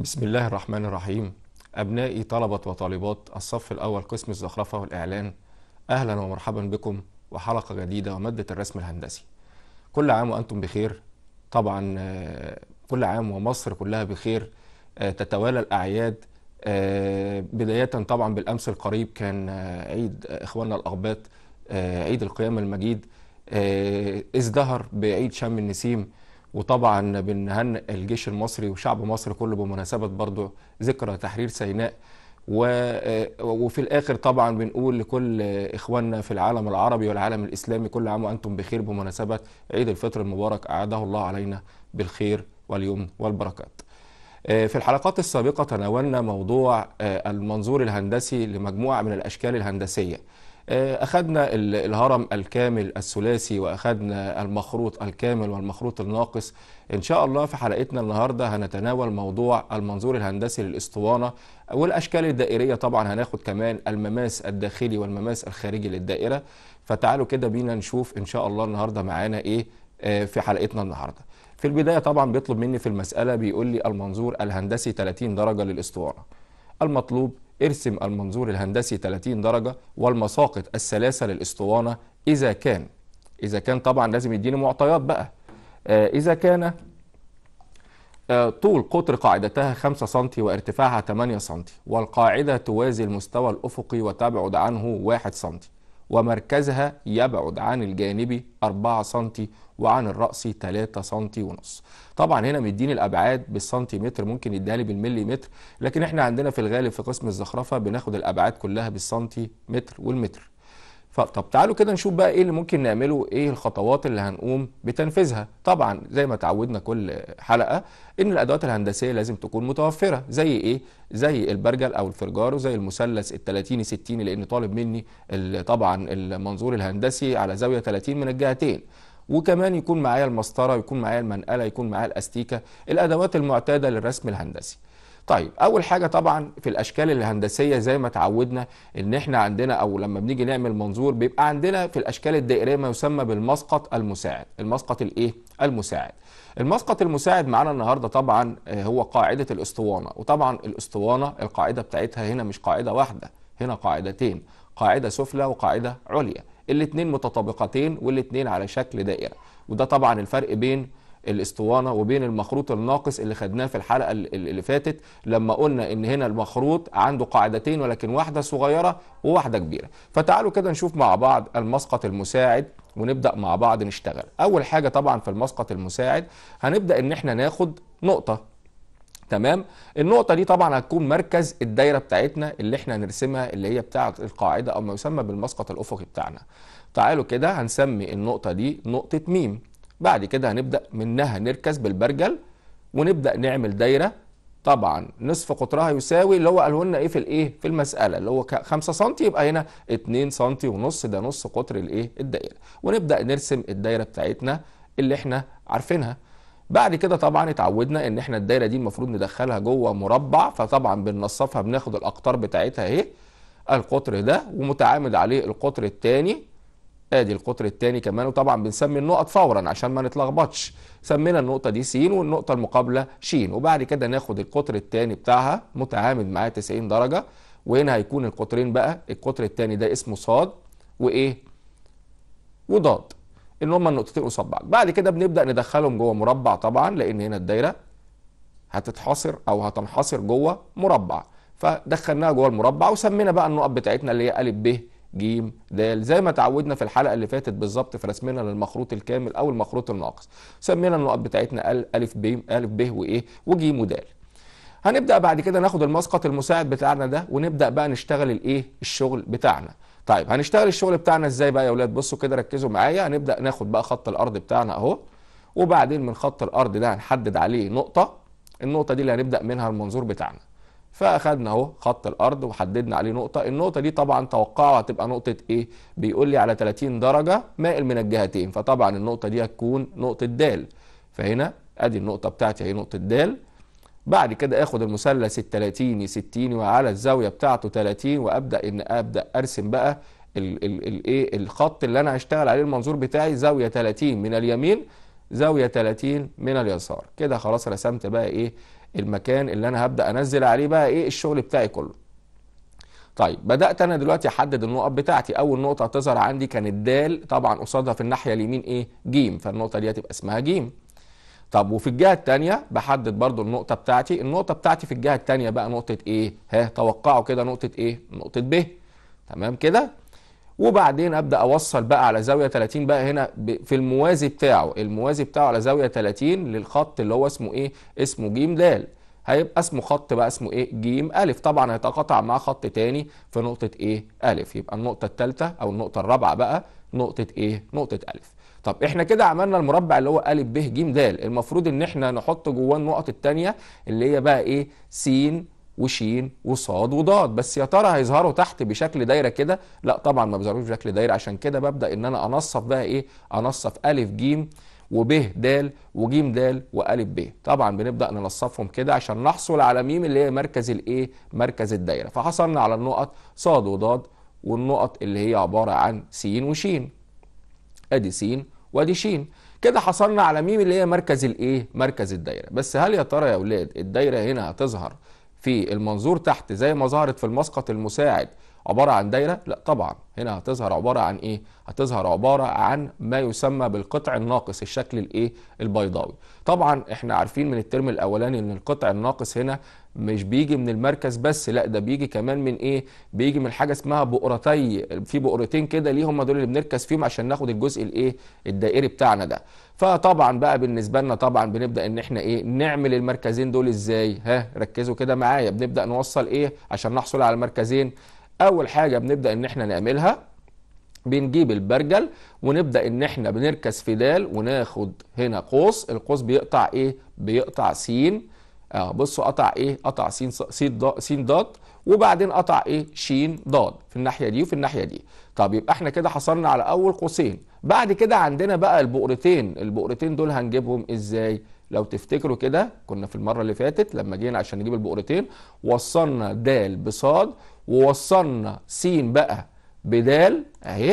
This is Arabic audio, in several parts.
بسم الله الرحمن الرحيم أبنائي طلبة وطالبات الصف الأول قسم الزخرفة والإعلان أهلا ومرحبا بكم وحلقة جديدة ومادة الرسم الهندسي كل عام وأنتم بخير طبعا آه، كل عام ومصر كلها بخير آه، تتوالى الأعياد آه، بداية طبعا بالأمس القريب كان عيد إخواننا الأغباط عيد القيامة المجيد ازدهر بعيد شم النسيم وطبعا بنهنئ الجيش المصري وشعب مصر كله بمناسبة برضه ذكرى تحرير سيناء وفي الآخر طبعا بنقول لكل إخواننا في العالم العربي والعالم الإسلامي كل عام وأنتم بخير بمناسبة عيد الفطر المبارك أعاده الله علينا بالخير واليمن والبركات آه، في الحلقات السابقة تناولنا موضوع آه، المنظور الهندسي لمجموعة من الأشكال الهندسية آه، أخذنا الهرم الكامل الثلاثي وأخذنا المخروط الكامل والمخروط الناقص إن شاء الله في حلقتنا النهاردة هنتناول موضوع المنظور الهندسي للإسطوانة والأشكال الدائرية طبعا هناخد كمان المماس الداخلي والمماس الخارجي للدائرة فتعالوا كده بينا نشوف إن شاء الله النهاردة معانا إيه آه، في حلقتنا النهاردة في البداية طبعا بيطلب مني في المسألة بيقول لي المنظور الهندسي 30 درجة للإسطوانة المطلوب ارسم المنظور الهندسي 30 درجة والمساقط الثلاثة للاسطوانة إذا كان إذا كان طبعا لازم يديني معطيات بقى آه، إذا كان آه، طول قطر قاعدتها 5 سم وارتفاعها 8 سم والقاعدة توازي المستوى الأفقي وتبعد عنه 1 سم ومركزها يبعد عن الجانبي 4 سم وعن الرأسي 3 سم ونص طبعا هنا مديني الأبعاد بالسنتيمتر ممكن يديها بالمليمتر لكن احنا عندنا في الغالب في قسم الزخرفة بناخد الأبعاد كلها بالسنتيمتر والمتر فطب تعالوا كده نشوف بقى ايه اللي ممكن نعمله ايه الخطوات اللي هنقوم بتنفيذها طبعا زي ما تعودنا كل حلقه ان الادوات الهندسيه لازم تكون متوفره زي ايه زي البرجل او الفرجار وزي المثلث ال 30 60 لان طالب مني طبعا المنظور الهندسي على زاويه 30 من الجهتين وكمان يكون معايا المسطره يكون معايا المنقله يكون معايا الاستيكه الادوات المعتاده للرسم الهندسي طيب اول حاجه طبعا في الاشكال الهندسيه زي ما تعودنا ان احنا عندنا او لما بنيجي نعمل منظور بيبقى عندنا في الاشكال الدائريه ما يسمى بالمسقط المساعد المسقط الايه المساعد المسقط المساعد معانا النهارده طبعا آه، هو قاعده الاسطوانه وطبعا الاسطوانه القاعده بتاعتها هنا مش قاعده واحده هنا قاعدتين قاعده سفلى وقاعده عليا الاثنين متطابقتين والاثنين على شكل دائره وده طبعا الفرق بين الاسطوانه وبين المخروط الناقص اللي خدناه في الحلقه اللي فاتت لما قلنا ان هنا المخروط عنده قاعدتين ولكن واحده صغيره وواحده كبيره فتعالوا كده نشوف مع بعض المسقط المساعد ونبدا مع بعض نشتغل اول حاجه طبعا في المسقط المساعد هنبدا ان احنا ناخد نقطه تمام النقطه دي طبعا هتكون مركز الدايره بتاعتنا اللي احنا هنرسمها اللي هي بتاعه القاعده او ما يسمى بالمسقط الافقي بتاعنا تعالوا كده هنسمي النقطه دي نقطه ميم بعد كده هنبدأ منها نركز بالبرجل ونبدأ نعمل دايرة طبعا نصف قطرها يساوي اللي هو قالوا لنا ايه في الايه في المساله اللي هو 5 سم يبقى هنا 2 سم ونص ده نص قطر الايه الدائره ونبدا نرسم الدايره بتاعتنا اللي احنا عارفينها بعد كده طبعا اتعودنا ان احنا الدايره دي المفروض ندخلها جوه مربع فطبعا بننصفها بناخد الاقطار بتاعتها اهي القطر ده ومتعامد عليه القطر الثاني ادي القطر الثاني كمان وطبعا بنسمي النقط فورا عشان ما نتلخبطش سمينا النقطة دي س والنقطة المقابلة ش وبعد كده ناخد القطر الثاني بتاعها متعامد معاه 90 درجة وهنا هيكون القطرين بقى القطر الثاني ده اسمه صاد وايه وضاد ان هما النقطتين قصاد بعض بعد كده بنبدا ندخلهم جوه مربع طبعا لان هنا الدايره هتتحصر او هتنحصر جوه مربع فدخلناها جوه المربع وسمينا بقى النقط بتاعتنا اللي هي ا ب ج د زي ما تعودنا في الحلقه اللي فاتت بالظبط في رسمنا للمخروط الكامل او المخروط الناقص سمينا النقط بتاعتنا ال ا ب ا ب وايه و إيه د هنبدا بعد كده ناخد المسقط المساعد بتاعنا ده ونبدا بقى نشتغل الايه الشغل بتاعنا طيب هنشتغل الشغل بتاعنا ازاي بقى يا اولاد بصوا كده ركزوا معايا هنبدا ناخد بقى خط الارض بتاعنا اهو وبعدين من خط الارض ده هنحدد عليه نقطه النقطه دي اللي هنبدا منها المنظور بتاعنا فاخدنا اهو خط الارض وحددنا عليه نقطه النقطه دي طبعا توقعه هتبقى نقطه ايه بيقول لي على 30 درجه مائل من الجهتين فطبعا النقطه دي هتكون نقطه د فهنا ادي النقطه بتاعتي اهي نقطه د بعد كده اخد المثلث ال 30 60 وعلى الزاويه بتاعته 30 وابدا ان ابدا ارسم بقى الايه الخط اللي انا هشتغل عليه المنظور بتاعي زاويه 30 من اليمين زاويه 30 من اليسار كده خلاص رسمت بقى ايه المكان اللي انا هبدا انزل عليه بقى ايه الشغل بتاعي كله طيب بدات انا دلوقتي احدد النقط بتاعتي اول نقطه هتظهر عندي كانت د طبعا قصادها في الناحيه اليمين ايه ج فالنقطه دي هتبقى اسمها ج طب وفي الجهه الثانيه بحدد برضو النقطه بتاعتي النقطه بتاعتي في الجهه الثانيه بقى نقطه ايه ها توقعوا كده نقطه ايه نقطه ب تمام كده وبعدين ابدا اوصل بقى على زاويه 30 بقى هنا في الموازي بتاعه الموازي بتاعه على زاويه 30 للخط اللي هو اسمه ايه اسمه ج د هيبقى اسمه خط بقى اسمه ايه ج ا طبعا هيتقاطع مع خط تاني في نقطه ايه ا يبقى النقطه الثالثه او النقطه الرابعه بقى نقطه ايه نقطه ا طب احنا كده عملنا المربع اللي هو ا ب ج د المفروض ان احنا نحط جواه النقط الثانيه اللي هي بقى ايه س وشين وصاد وضاد بس يا ترى هيظهروا تحت بشكل دايره كده لا طبعا ما بيظهروش بشكل دايره عشان كده ببدا ان انا انصف بقى ايه انصف الف جيم وب د وج د والف ب طبعا بنبدا ننصفهم كده عشان نحصل على م اللي هي مركز الايه مركز الدايره فحصلنا على النقط صاد وضاد والنقط اللي هي عباره عن س وشين ادي س وادي ش كده حصلنا على م اللي هي مركز الايه مركز الدايره بس هل يا ترى يا اولاد الدايره هنا هتظهر في المنظور تحت زي ما ظهرت في المسقط المساعد عباره عن دايره لا طبعا هنا هتظهر عباره عن ايه هتظهر عباره عن ما يسمى بالقطع الناقص الشكل الايه البيضاوي طبعا احنا عارفين من الترم الاولاني ان القطع الناقص هنا مش بيجي من المركز بس لا ده بيجي كمان من ايه بيجي من حاجه اسمها بؤرتي في بؤرتين كده ليه هم دول اللي بنركز فيهم عشان ناخد الجزء الايه الدائري بتاعنا ده فطبعا بقى بالنسبه لنا طبعا بنبدا ان احنا ايه نعمل المركزين دول ازاي ها ركزوا كده معايا بنبدا نوصل ايه عشان نحصل على المركزين اول حاجه بنبدا ان احنا نعملها بنجيب البرجل ونبدا ان احنا بنركز في دال وناخد هنا قوس القوس بيقطع ايه بيقطع س اه بصوا قطع ايه قطع س س س ضاد وبعدين قطع ايه ش ضاد في الناحيه دي وفي الناحيه دي طب يبقى احنا كده حصلنا على اول قوسين بعد كده عندنا بقى البؤرتين البؤرتين دول هنجيبهم ازاي لو تفتكروا كده كنا في المره اللي فاتت لما جينا عشان نجيب البؤرتين وصلنا د بصاد ووصلنا س بقى بدال اهي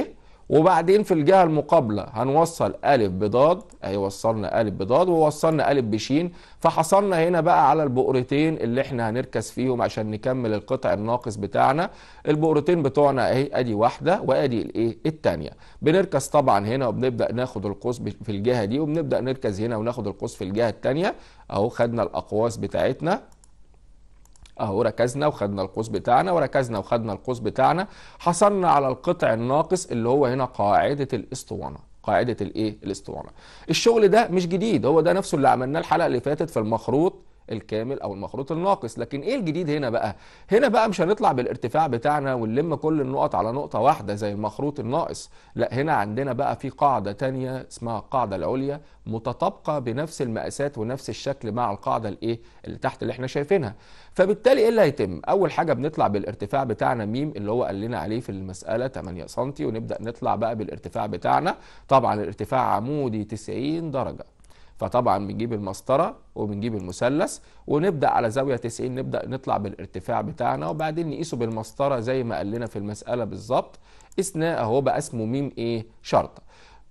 وبعدين في الجهه المقابله هنوصل ا بضاد اهي وصلنا ا بضاد ووصلنا ا بشين فحصلنا هنا بقى على البؤرتين اللي احنا هنركز فيهم عشان نكمل القطع الناقص بتاعنا البؤرتين بتوعنا اهي ادي واحده وادي الايه الثانيه بنركز طبعا هنا وبنبدا ناخد القوس في الجهه دي وبنبدا نركز هنا وناخد القوس في الجهه الثانيه اهو خدنا الاقواس بتاعتنا اهو ركزنا وخدنا القوس بتاعنا وركزنا وخدنا القوس بتاعنا حصلنا على القطع الناقص اللي هو هنا قاعده الاسطوانه قاعده الايه الاسطوانه الشغل ده مش جديد هو ده نفسه اللي عملناه الحلقه اللي فاتت في المخروط الكامل او المخروط الناقص لكن ايه الجديد هنا بقى هنا بقى مش هنطلع بالارتفاع بتاعنا ونلم كل النقط على نقطه واحده زي المخروط الناقص لا هنا عندنا بقى في قاعده تانية اسمها القاعده العليا متطابقه بنفس المقاسات ونفس الشكل مع القاعده الايه اللي تحت اللي احنا شايفينها فبالتالي ايه اللي هيتم اول حاجه بنطلع بالارتفاع بتاعنا ميم اللي هو قال لنا عليه في المساله 8 سم ونبدا نطلع بقى بالارتفاع بتاعنا طبعا الارتفاع عمودي 90 درجه فطبعا بنجيب المسطره وبنجيب المثلث ونبدا على زاويه 90 نبدا نطلع بالارتفاع بتاعنا وبعدين نقيسه بالمسطره زي ما قال لنا في المساله بالظبط اثناء اهو بقى اسمه ميم ايه شرطه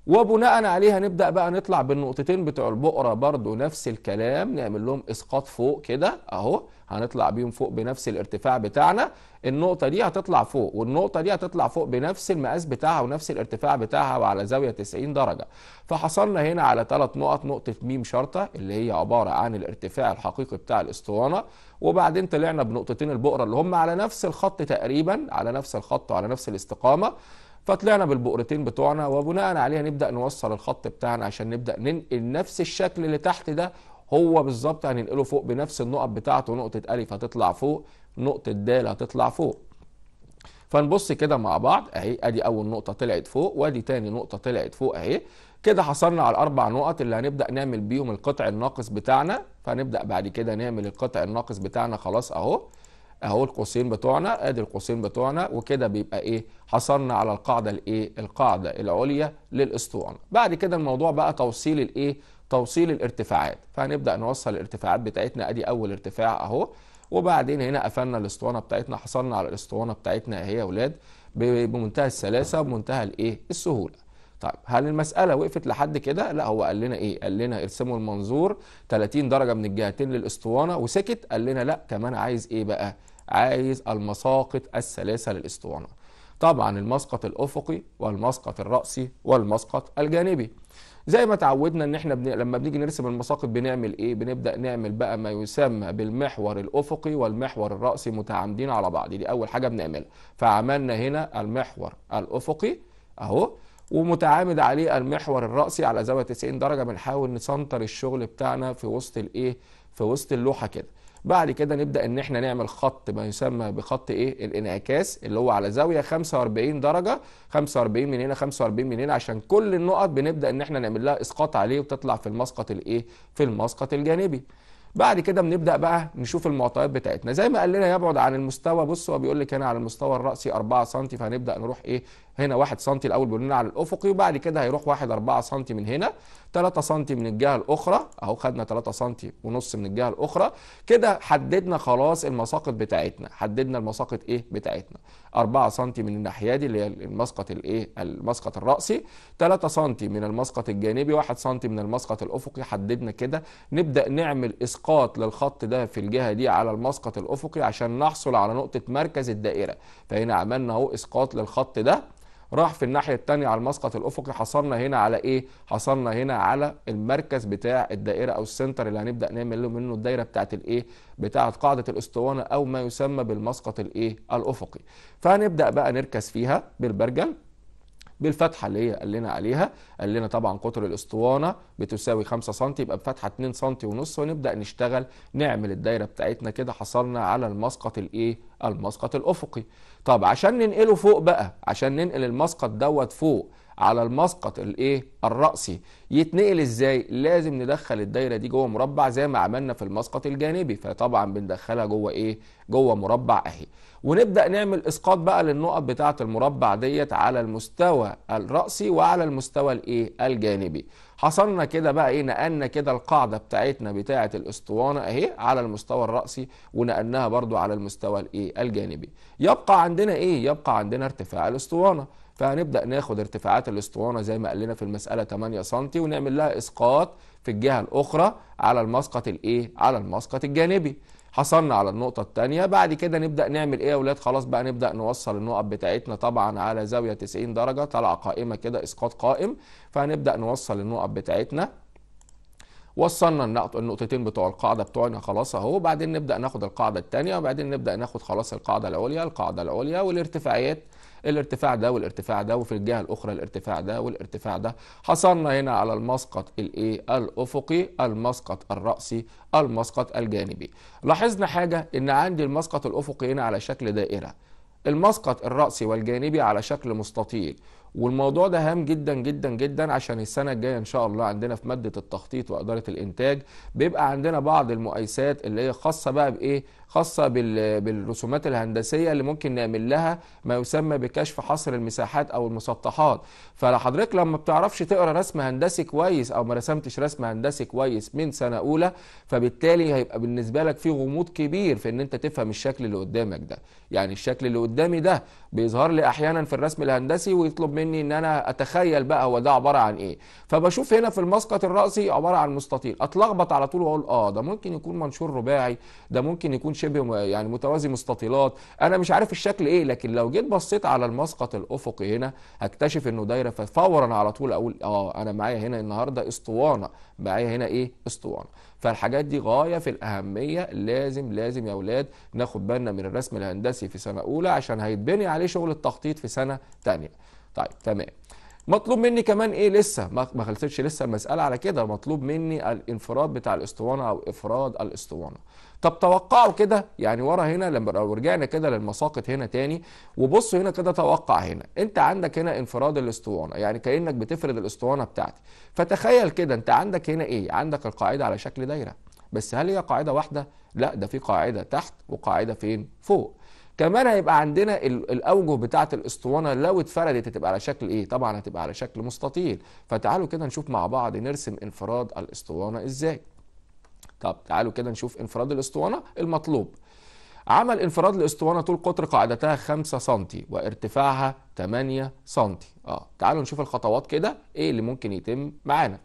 وبناء عليها نبدا بقى نطلع بالنقطتين بتوع البقره برضو نفس الكلام نعمل لهم اسقاط فوق كده اهو هنطلع بيهم فوق بنفس الارتفاع بتاعنا النقطة دي هتطلع فوق والنقطة دي هتطلع فوق بنفس المقاس بتاعها ونفس الارتفاع بتاعها وعلى زاوية 90 درجة فحصلنا هنا على ثلاث نقط نقطة ميم شرطة اللي هي عبارة عن الارتفاع الحقيقي بتاع الاسطوانة وبعدين طلعنا بنقطتين البؤرة اللي هم على نفس الخط تقريبا على نفس الخط وعلى نفس الاستقامة فطلعنا بالبؤرتين بتوعنا وبناء عليها نبدأ نوصل الخط بتاعنا عشان نبدأ ننقل نفس الشكل اللي تحت ده هو بالظبط هننقله فوق بنفس النقط بتاعته نقطة ألف هتطلع فوق نقطه د هتطلع فوق فنبص كده مع بعض اهي ادي اول نقطه طلعت فوق وادي تاني نقطه طلعت فوق اهي كده حصلنا على الاربع نقط اللي هنبدا نعمل بيهم القطع الناقص بتاعنا فهنبدا بعد كده نعمل القطع الناقص بتاعنا خلاص اهو اهو القوسين بتوعنا ادي القوسين بتوعنا وكده بيبقى ايه حصلنا على القاعده الايه القاعده العليا للاسطوانه بعد كده الموضوع بقى توصيل الايه توصيل الارتفاعات فهنبدا نوصل الارتفاعات بتاعتنا ادي اول ارتفاع اهو وبعدين هنا قفلنا الاسطوانه بتاعتنا حصلنا على الاسطوانه بتاعتنا هي يا اولاد بمنتهى السلاسه بمنتهى الايه السهوله طيب هل المساله وقفت لحد كده لا هو قال لنا ايه قال لنا ارسموا المنظور 30 درجه من الجهتين للاسطوانه وسكت قال لنا لا كمان عايز ايه بقى عايز المساقط الثلاثه للاسطوانه طبعا المسقط الافقي والمسقط الراسي والمسقط الجانبي زي ما تعودنا ان احنا بن... لما بنيجي نرسم المساقط بنعمل ايه بنبدا نعمل بقى ما يسمى بالمحور الافقي والمحور الراسي متعامدين على بعض دي اول حاجه بنعملها فعملنا هنا المحور الافقي اهو ومتعامد عليه المحور الراسي على زاويه 90 درجه بنحاول نسنتر الشغل بتاعنا في وسط الايه في وسط اللوحه كده بعد كده نبدا ان احنا نعمل خط ما يسمى بخط ايه الانعكاس اللي هو على زاويه 45 درجه 45 من هنا 45 من هنا عشان كل النقط بنبدا ان احنا نعمل لها اسقاط عليه وتطلع في المسقط الايه في المسقط الجانبي بعد كده بنبدا بقى نشوف المعطيات بتاعتنا زي ما قال لنا يبعد عن المستوى بص هو بيقول لك انا على المستوى الراسي 4 سم فهنبدا نروح ايه هنا 1 سم الاول لنا على الافقي وبعد كده هيروح 1 4 سم من هنا 3 سم من الجهه الاخرى اهو خدنا 3 سم ونص من الجهه الاخرى كده حددنا خلاص المساقط بتاعتنا حددنا المساقط ايه بتاعتنا 4 سم من الناحيه دي اللي هي المسقط الايه المسقط الراسي 3 سم من المسقط الجانبي 1 سم من المسقط الافقي حددنا كده نبدا نعمل اسقاط للخط ده في الجهه دي على المسقط الافقي عشان نحصل على نقطه مركز الدائره فهنا عملنا اهو اسقاط للخط ده راح في الناحيه التانية على المسقط الافقي حصلنا هنا على ايه؟ حصلنا هنا على المركز بتاع الدائره او السنتر اللي هنبدا نعمل له منه الدايره بتاعه الايه؟ بتاعه قاعده الاسطوانه او ما يسمى بالمسقط الايه؟ الافقي. فهنبدا بقى نركز فيها بالبرجل بالفتحه اللي هي قال لنا عليها قال لنا طبعا قطر الاسطوانه بتساوي 5 سم يبقى بفتحه 2 سم ونص ونبدا نشتغل نعمل الدايره بتاعتنا كده حصلنا على المسقط الايه المسقط الافقي طب عشان ننقله فوق بقى عشان ننقل المسقط دوت فوق على المسقط الايه الرأسي يتنقل ازاي لازم ندخل الدايره دي جوه مربع زي ما عملنا في المسقط الجانبي فطبعا بندخلها جوه ايه جوه مربع اهي ونبدا نعمل اسقاط بقى للنقط بتاعه المربع ديت على المستوى الراسي وعلى المستوى الايه الجانبي حصلنا كده بقى ايه نقلنا كده القاعده بتاعتنا بتاعه الاسطوانه اهي على المستوى الراسي ونقلناها برضو على المستوى الايه الجانبي يبقى عندنا ايه يبقى عندنا ارتفاع الاسطوانه فهنبدا ناخد ارتفاعات الاسطوانه زي ما قال لنا في المساله 8 سم ونعمل لها اسقاط في الجهه الاخرى على المسقط الايه على المسقط الجانبي حصلنا على النقطة الثانية بعد كده نبدأ نعمل ايه يا ولاد خلاص بقى نبدأ نوصل النقط بتاعتنا طبعا على زاوية 90 درجة طالعة قائمة كده اسقاط قائم فهنبدأ نوصل النقط بتاعتنا وصلنا النقطتين بتوع القاعده بتوعنا خلاص اهو بعدين نبدا ناخد القاعده الثانيه وبعدين نبدا ناخد خلاص القاعده العليا القاعده العليا والارتفاعيات الارتفاع ده والارتفاع ده وفي الجهه الاخرى الارتفاع ده والارتفاع ده حصلنا هنا على المسقط الايه الافقي المسقط الراسي المسقط الجانبي لاحظنا حاجه ان عندي المسقط الافقي هنا على شكل دائره المسقط الرأسي والجانبي على شكل مستطيل والموضوع ده هام جدا جدا جدا عشان السنه الجايه ان شاء الله عندنا في ماده التخطيط واداره الانتاج بيبقى عندنا بعض المقايسات اللي هي خاصه بقى بايه خاصه بالرسومات الهندسيه اللي ممكن نعمل لها ما يسمى بكشف حصر المساحات او المسطحات فلحضرتك لما بتعرفش تقرا رسم هندسي كويس او ما رسمتش رسم هندسي كويس من سنه اولى فبالتالي هيبقى بالنسبه لك في غموض كبير في ان انت تفهم الشكل اللي قدامك ده يعني الشكل اللي قدامي ده بيظهر لي احيانا في الرسم الهندسي ويطلب مني مني ان انا اتخيل بقى هو ده عباره عن ايه فبشوف هنا في المسقط الراسي عباره عن مستطيل اتلخبط على طول واقول اه ده ممكن يكون منشور رباعي ده ممكن يكون شبه يعني متوازي مستطيلات انا مش عارف الشكل ايه لكن لو جيت بصيت على المسقط الافقي هنا هكتشف انه دايره ففورا على طول اقول اه انا معايا هنا النهارده اسطوانه معايا هنا ايه اسطوانه فالحاجات دي غايه في الاهميه لازم لازم يا اولاد ناخد بالنا من الرسم الهندسي في سنه اولى عشان هيتبني عليه شغل التخطيط في سنه ثانيه طيب تمام مطلوب مني كمان ايه لسه ما خلصتش لسه المساله على كده مطلوب مني الانفراد بتاع الاسطوانه او افراد الاسطوانه طب توقعوا كده يعني ورا هنا لما لو رجعنا كده للمساقط هنا تاني وبصوا هنا كده توقع هنا انت عندك هنا انفراد الاسطوانه يعني كانك بتفرد الاسطوانه بتاعتي فتخيل كده انت عندك هنا ايه عندك القاعده على شكل دايره بس هل هي قاعده واحده لا ده في قاعده تحت وقاعده فين فوق كمان هيبقى عندنا الاوجه بتاعه الاسطوانه لو اتفردت هتبقى على شكل ايه طبعا هتبقى على شكل مستطيل فتعالوا كده نشوف مع بعض نرسم انفراد الاسطوانه ازاي طب تعالوا كده نشوف انفراد الاسطوانه المطلوب عمل انفراد الاسطوانه طول قطر قاعدتها 5 سم وارتفاعها 8 سم اه تعالوا نشوف الخطوات كده ايه اللي ممكن يتم معانا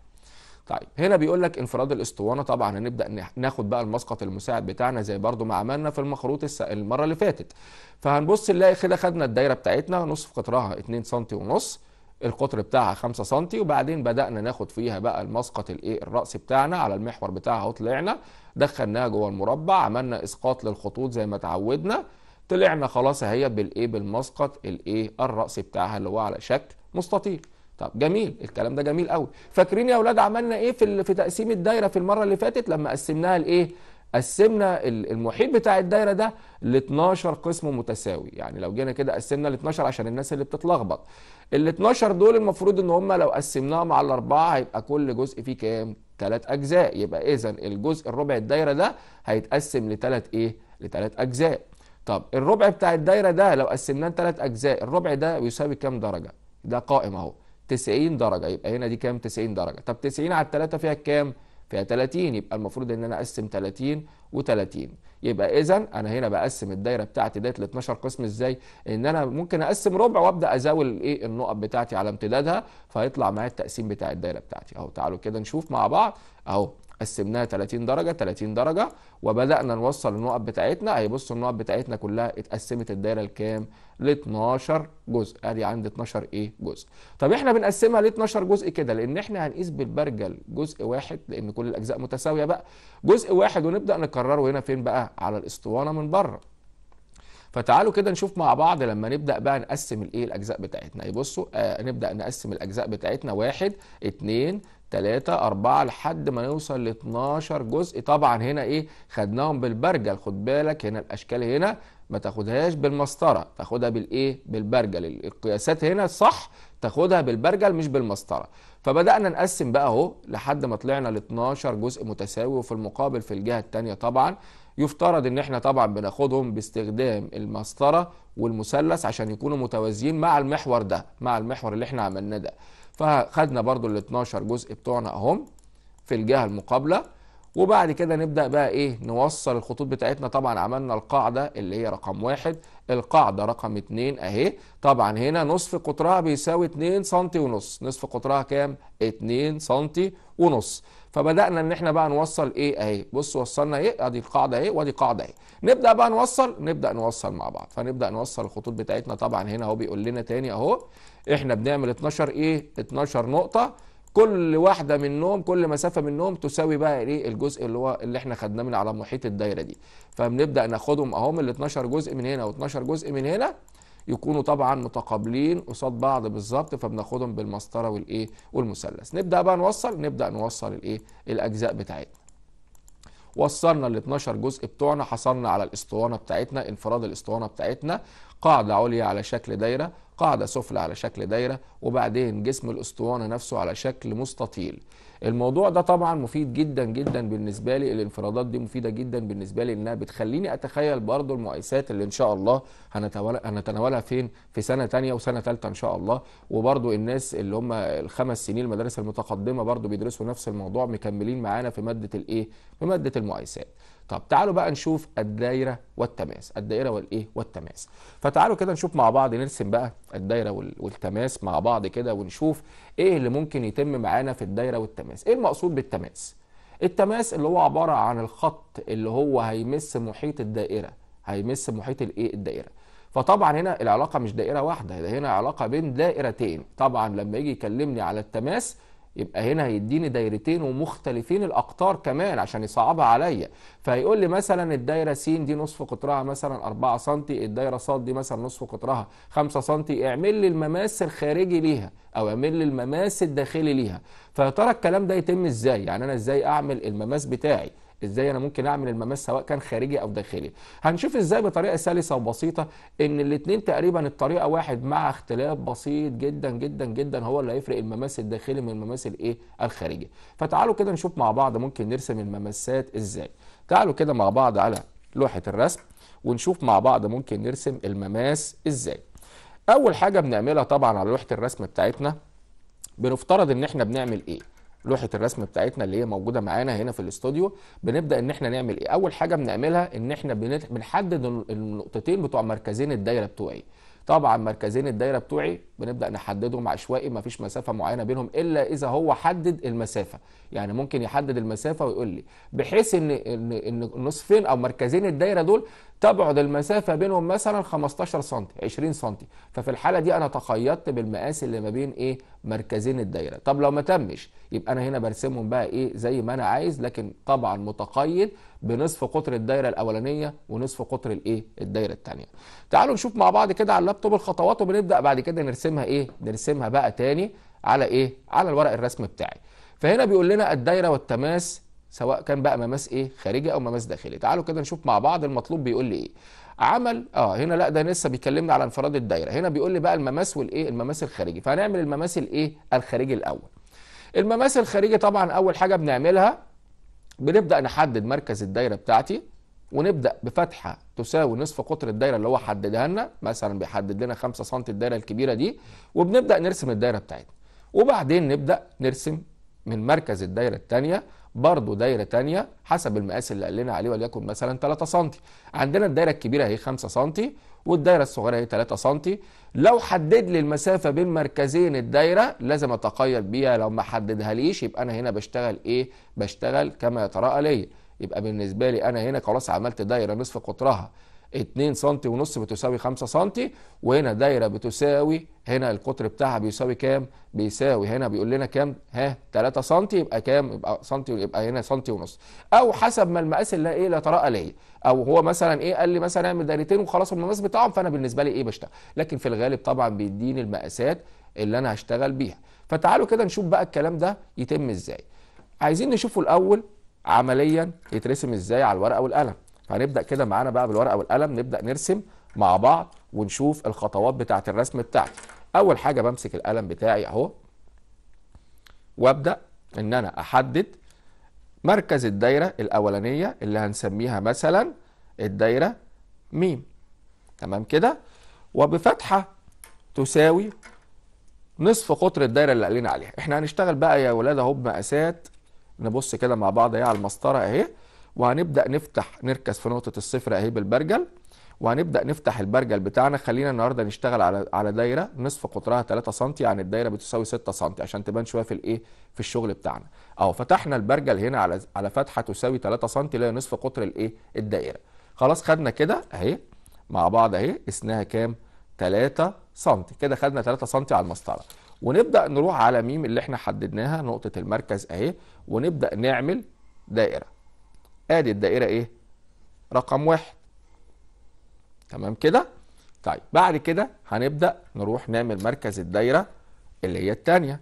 طيب هنا بيقول لك انفراد الاسطوانه طبعا هنبدا ناخد بقى المسقط المساعد بتاعنا زي برضو ما عملنا في المخروط المره اللي فاتت فهنبص نلاقي كده خدنا الدايره بتاعتنا نصف قطرها 2 سم ونص القطر بتاعها 5 سم وبعدين بدانا ناخد فيها بقى المسقط الايه الراس بتاعنا على المحور بتاعها وطلعنا دخلناها جوه المربع عملنا اسقاط للخطوط زي ما اتعودنا طلعنا خلاص اهي بالايه بالمسقط الايه الراس بتاعها اللي هو على شكل مستطيل طب جميل الكلام ده جميل قوي فاكرين يا اولاد عملنا ايه في في تقسيم الدايره في المره اللي فاتت لما قسمناها لايه قسمنا المحيط بتاع الدايره ده ل 12 قسم متساوي يعني لو جينا كده قسمنا ل 12 عشان الناس اللي بتتلخبط ال 12 دول المفروض ان هم لو قسمناهم على الاربعه هيبقى كل جزء فيه كام ثلاث اجزاء يبقى اذا الجزء الربع الدايره ده هيتقسم لثلاث ايه لثلاث اجزاء طب الربع بتاع الدايره ده لو قسمناه لثلاث اجزاء الربع ده بيساوي كام درجه ده قائم اهو 90 درجه يبقى هنا دي كام 90 درجه طب 90 على 3 فيها كام فيها 30 يبقى المفروض ان انا اقسم 30 و30 يبقى اذا انا هنا بقسم الدايره بتاعتي ديت ل 12 قسم ازاي ان انا ممكن اقسم ربع وابدا ازاول الايه النقط بتاعتي على امتدادها فهيطلع معايا التقسيم بتاع الدايره بتاعتي اهو تعالوا كده نشوف مع بعض اهو قسمناها 30 درجه 30 درجه وبدانا نوصل النقط بتاعتنا هيبصوا النقط بتاعتنا كلها اتقسمت الدايره لكام ل 12 جزء ادي عندي 12 ايه جزء طب احنا بنقسمها ل 12 جزء كده لان احنا هنقيس بالبرجل جزء واحد لان كل الاجزاء متساويه بقى جزء واحد ونبدا نكرره هنا فين بقى على الاسطوانه من بره فتعالوا كده نشوف مع بعض لما نبدا بقى نقسم الايه الاجزاء بتاعتنا يبصوا آه نبدا نقسم الاجزاء بتاعتنا واحد اتنين 3 4 لحد ما نوصل ل 12 جزء طبعا هنا ايه خدناهم بالبرجل خد بالك هنا الاشكال هنا ما تاخدهاش بالمسطره تاخدها بالايه بالبرجل القياسات هنا صح تاخدها بالبرجل مش بالمسطره فبدانا نقسم بقى اهو لحد ما طلعنا ل 12 جزء متساوي وفي المقابل في الجهه الثانيه طبعا يفترض ان احنا طبعا بناخدهم باستخدام المسطره والمثلث عشان يكونوا متوازيين مع المحور ده مع المحور اللي احنا عملناه ده فخدنا برضو ال 12 جزء بتوعنا اهم في الجهه المقابله وبعد كده نبدا بقى ايه نوصل الخطوط بتاعتنا طبعا عملنا القاعده اللي هي رقم واحد القاعده رقم اتنين اهي طبعا هنا نصف قطرها بيساوي 2 سم ونص نصف قطرها كام 2 سم ونص فبدانا ان احنا بقى نوصل ايه اهي بص وصلنا ايه ادي القاعده اهي وادي قاعده اهي نبدا بقى نوصل نبدا نوصل مع بعض فنبدا نوصل الخطوط بتاعتنا طبعا هنا اهو بيقول لنا تاني اهو احنا بنعمل 12 ايه 12 نقطه كل واحده منهم كل مسافه منهم تساوي بقى ايه الجزء اللي هو اللي احنا خدناه من على محيط الدايره دي فبنبدا ناخدهم اهو من ال 12 جزء من هنا و12 جزء من هنا يكونوا طبعا متقابلين قصاد بعض بالظبط فبناخدهم بالمسطره والايه والمثلث نبدا بقى نوصل نبدا نوصل الايه الاجزاء بتاعتنا وصلنا ال 12 جزء بتوعنا حصلنا على الاسطوانه بتاعتنا انفراد الاسطوانه بتاعتنا قاعده عليا على شكل دايره قاعده سفلى على شكل دايره وبعدين جسم الاسطوانه نفسه على شكل مستطيل الموضوع ده طبعا مفيد جدا جدا بالنسبه لي الانفرادات دي مفيده جدا بالنسبه لي انها بتخليني اتخيل برضو المؤسسات اللي ان شاء الله هنتناولها فين في سنه ثانيه وسنه ثالثه ان شاء الله وبرضو الناس اللي هم الخمس سنين المدارس المتقدمه برضو بيدرسوا نفس الموضوع مكملين معانا في ماده الايه في ماده المؤسسات طب تعالوا بقى نشوف الدايره والتماس الدايره والايه والتماس فتعالوا كده نشوف مع بعض نرسم بقى الدايره والتماس مع بعض كده ونشوف ايه اللي ممكن يتم معانا في الدايره والتماس ايه المقصود بالتماس التماس اللي هو عباره عن الخط اللي هو هيمس محيط الدائره هيمس محيط الايه الدائره فطبعا هنا العلاقه مش دائره واحده ده هنا علاقه بين دائرتين طبعا لما يجي يكلمني على التماس يبقى هنا هيديني دايرتين ومختلفين الاقطار كمان عشان يصعبها عليا فهيقول لي مثلا الدايره س دي نصف قطرها مثلا 4 سم الدايره ص دي مثلا نصف قطرها 5 سم اعمل لي المماس الخارجي ليها او اعمل لي المماس الداخلي ليها فيا ترى الكلام ده يتم ازاي يعني انا ازاي اعمل المماس بتاعي ازاي انا ممكن اعمل الممس سواء كان خارجي او داخلي هنشوف ازاي بطريقه سلسه وبسيطه ان الاثنين تقريبا الطريقه واحد مع اختلاف بسيط جدا جدا جدا هو اللي هيفرق المماس الداخلي من المماس الايه الخارجي فتعالوا كده نشوف مع بعض ممكن نرسم المماسات ازاي تعالوا كده مع بعض على لوحه الرسم ونشوف مع بعض ممكن نرسم المماس ازاي اول حاجه بنعملها طبعا على لوحه الرسم بتاعتنا بنفترض ان احنا بنعمل ايه لوحه الرسم بتاعتنا اللي هي موجوده معانا هنا في الاستوديو بنبدا ان احنا نعمل ايه اول حاجه بنعملها ان احنا بنحدد النقطتين بتوع مركزين الدايره بتوعي طبعا مركزين الدايره بتوعي بنبدا نحددهم عشوائي ما فيش مسافه معينه بينهم الا اذا هو حدد المسافه يعني ممكن يحدد المسافه ويقول لي بحيث ان ان ان نصفين او مركزين الدايره دول تبعد المسافه بينهم مثلا 15 سم 20 سم ففي الحاله دي انا تقيدت بالمقاس اللي ما بين ايه مركزين الدايره طب لو ما تمش يبقى انا هنا برسمهم بقى ايه زي ما انا عايز لكن طبعا متقيد بنصف قطر الدايره الاولانيه ونصف قطر الايه الدايره الثانيه تعالوا نشوف مع بعض كده على اللابتوب الخطوات وبنبدا بعد كده نرسمها ايه نرسمها بقى تاني على ايه على الورق الرسم بتاعي فهنا بيقول لنا الدايره والتماس سواء كان بقى مماس ايه خارجي او مماس داخلي تعالوا كده نشوف مع بعض المطلوب بيقول لي ايه عمل اه هنا لا ده لسه بيكلمنا على انفراد الدايره هنا بيقول لي بقى المماس والايه المماس الخارجي فهنعمل المماس الايه الخارجي الاول المماس الخارجي طبعا اول حاجه بنعملها بنبدا نحدد مركز الدايره بتاعتي ونبدا بفتحه تساوي نصف قطر الدايره اللي هو حددها لنا مثلا بيحدد لنا 5 سم الدايره الكبيره دي وبنبدا نرسم الدايره بتاعتنا وبعدين نبدا نرسم من مركز الدايره الثانيه برضه دايره ثانيه حسب المقاس اللي قال لنا عليه وليكن مثلا 3 سم عندنا الدايره الكبيره هي 5 سم والدايره الصغيره هي 3 سم لو حدد لي المسافه بين مركزين الدايره لازم اتقيد بيها لو ما حددهاليش يبقى انا هنا بشتغل ايه بشتغل كما يتراءى ليا يبقى بالنسبه لي انا هنا خلاص عملت دايره نصف قطرها 2 سم ونص بتساوي 5 سم وهنا دايره بتساوي هنا القطر بتاعها بيساوي كام بيساوي هنا بيقول لنا كام ها 3 سم يبقى كام يبقى سم يبقى هنا سم ونص او حسب ما المقاس اللي ايه لا ترى ليا او هو مثلا ايه قال لي مثلا اعمل دايرتين وخلاص المقاس بتاعهم فانا بالنسبه لي ايه بشتغل لكن في الغالب طبعا بيديني المقاسات اللي انا هشتغل بيها فتعالوا كده نشوف بقى الكلام ده يتم ازاي عايزين نشوفه الاول عمليا يترسم ازاي على الورقه والقلم هنبدا كده معانا بقى بالورقه والقلم نبدا نرسم مع بعض ونشوف الخطوات بتاعه الرسم بتاعتي اول حاجه بمسك القلم بتاعي اهو وابدا ان انا احدد مركز الدايره الاولانيه اللي هنسميها مثلا الدايره م تمام كده وبفتحه تساوي نصف قطر الدايره اللي قلنا عليها احنا هنشتغل بقى يا ولاد اهو بمقاسات نبص كده مع بعض اهي على المسطره اهي وهنبدا نفتح نركز في نقطه الصفر اهي بالبرجل وهنبدا نفتح البرجل بتاعنا خلينا النهارده نشتغل على على دايره نصف قطرها 3 سم يعني الدايره بتساوي 6 سم عشان تبان شويه في الايه في الشغل بتاعنا اهو فتحنا البرجل هنا على على فتحه تساوي 3 سم اللي هي نصف قطر الايه الدائره خلاص خدنا كده اهي مع بعض اهي قسناها كام 3 سم كده خدنا 3 سم على المسطره ونبدا نروح على ميم اللي احنا حددناها نقطه المركز اهي ونبدا نعمل دائره ادي الدائره ايه رقم واحد تمام كده طيب بعد كده هنبدا نروح نعمل مركز الدايره اللي هي الثانيه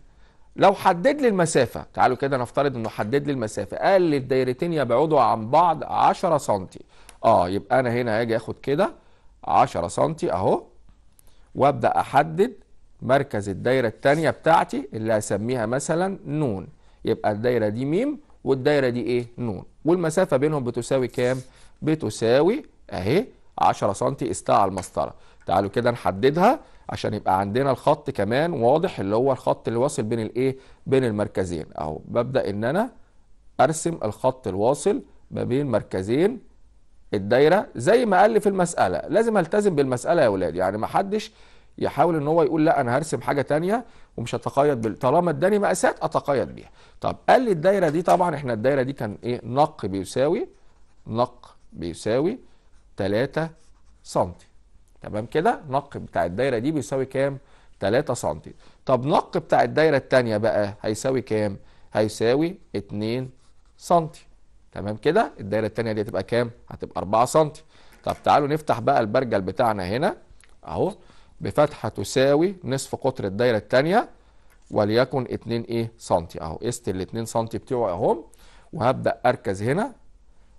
لو حدد لي المسافه تعالوا كده نفترض انه حدد لي المسافه قال لي الدايرتين يبعدوا عن بعض 10 سم اه يبقى انا هنا هاجي اخد كده 10 سم اهو وابدا احدد مركز الدايره الثانيه بتاعتي اللي هسميها مثلا نون يبقى الدايره دي ميم والدايره دي ايه نون والمسافه بينهم بتساوي كام بتساوي اهي 10 سم استاع المسطره تعالوا كده نحددها عشان يبقى عندنا الخط كمان واضح اللي هو الخط اللي واصل بين الايه بين المركزين اهو ببدا ان انا ارسم الخط الواصل ما بين مركزين الدايره زي ما قال لي في المساله لازم التزم بالمساله يا اولاد يعني ما حدش يحاول ان هو يقول لا انا هرسم حاجه تانية ومش هتقيد بال... طالما اداني مقاسات اتقيد بيها طب قال لي الدايره دي طبعا احنا الدايره دي كان ايه نق بيساوي نق بيساوي 3 سم تمام كده نق بتاع الدايره دي بيساوي كام 3 سم طب نق بتاع الدايره الثانيه بقى هيساوي كام هيساوي 2 سم تمام كده الدايره الثانيه دي هتبقى كام هتبقى 4 سم طب تعالوا نفتح بقى البرجل بتاعنا هنا اهو بفتحة تساوي نصف قطر الدايرة الثانية وليكن 2 ايه سنتي اهو قست ال 2 سنتي بتوعه اهو وهبدأ اركز هنا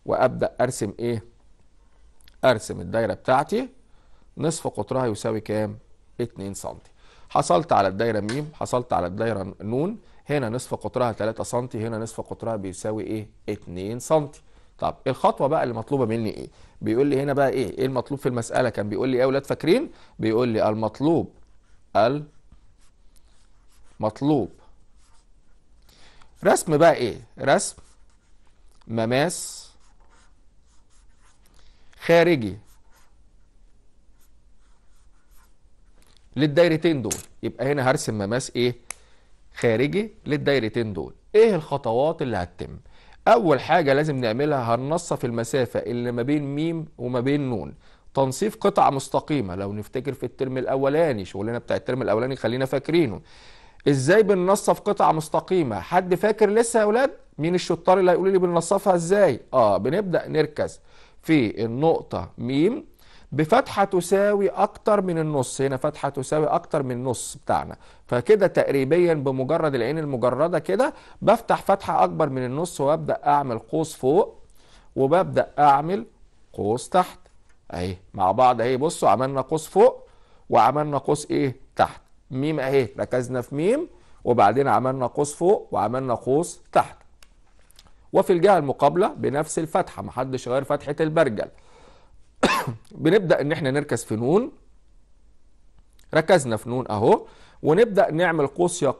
وابدأ ارسم ايه ارسم الدايرة بتاعتي نصف قطرها يساوي كام 2 سنتي حصلت على الدايرة ميم حصلت على الدايرة نون هنا نصف قطرها 3 سنتي هنا نصف قطرها بيساوي ايه 2 سنتي طب الخطوه بقى اللي مطلوبه مني ايه بيقول لي هنا بقى ايه ايه المطلوب في المساله كان بيقول لي ايه يا اولاد فاكرين بيقول لي المطلوب المطلوب رسم بقى ايه رسم مماس خارجي للدايرتين دول يبقى هنا هرسم مماس ايه خارجي للدايرتين دول ايه الخطوات اللي هتتم أول حاجة لازم نعملها هننصف المسافة اللي ما بين ميم وما بين نون تنصيف قطع مستقيمة لو نفتكر في الترم الأولاني شغلنا بتاع الترم الأولاني خلينا فاكرينه إزاي بننصف قطع مستقيمة حد فاكر لسه يا أولاد مين الشطار اللي هيقول لي بننصفها إزاي آه بنبدأ نركز في النقطة ميم بفتحة تساوي أكتر من النص هنا فتحة تساوي أكتر من النص بتاعنا فكده تقريبيا بمجرد العين المجردة كده بفتح فتحة أكبر من النص وأبدأ أعمل قوس فوق وببدأ أعمل قوس تحت أهي مع بعض أهي بصوا عملنا قوس فوق وعملنا قوس إيه تحت ميم أهي ركزنا في ميم وبعدين عملنا قوس فوق وعملنا قوس تحت وفي الجهة المقابلة بنفس الفتحة محدش غير فتحة البرجل بنبدا ان احنا نركز في نون ركزنا في نون اهو ونبدا نعمل قوس يق...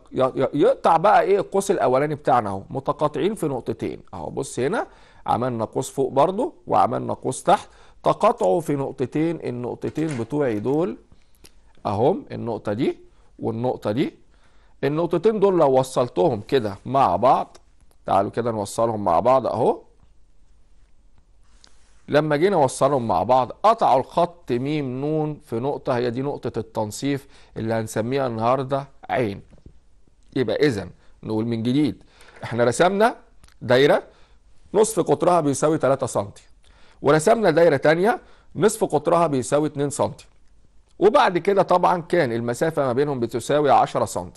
يقطع بقى ايه القوس الاولاني بتاعنا اهو متقاطعين في نقطتين اهو بص هنا عملنا قوس فوق برضو وعملنا قوس تحت تقاطعوا في نقطتين النقطتين بتوعي دول اهم النقطه دي والنقطه دي النقطتين دول لو وصلتهم كده مع بعض تعالوا كده نوصلهم مع بعض اهو لما جينا وصلهم مع بعض قطعوا الخط ميم نون في نقطة هي دي نقطة التنصيف اللي هنسميها النهاردة عين يبقى إذا نقول من جديد احنا رسمنا دايرة نصف قطرها بيساوي 3 سم ورسمنا دايرة تانية نصف قطرها بيساوي 2 سم وبعد كده طبعا كان المسافة ما بينهم بتساوي 10 سم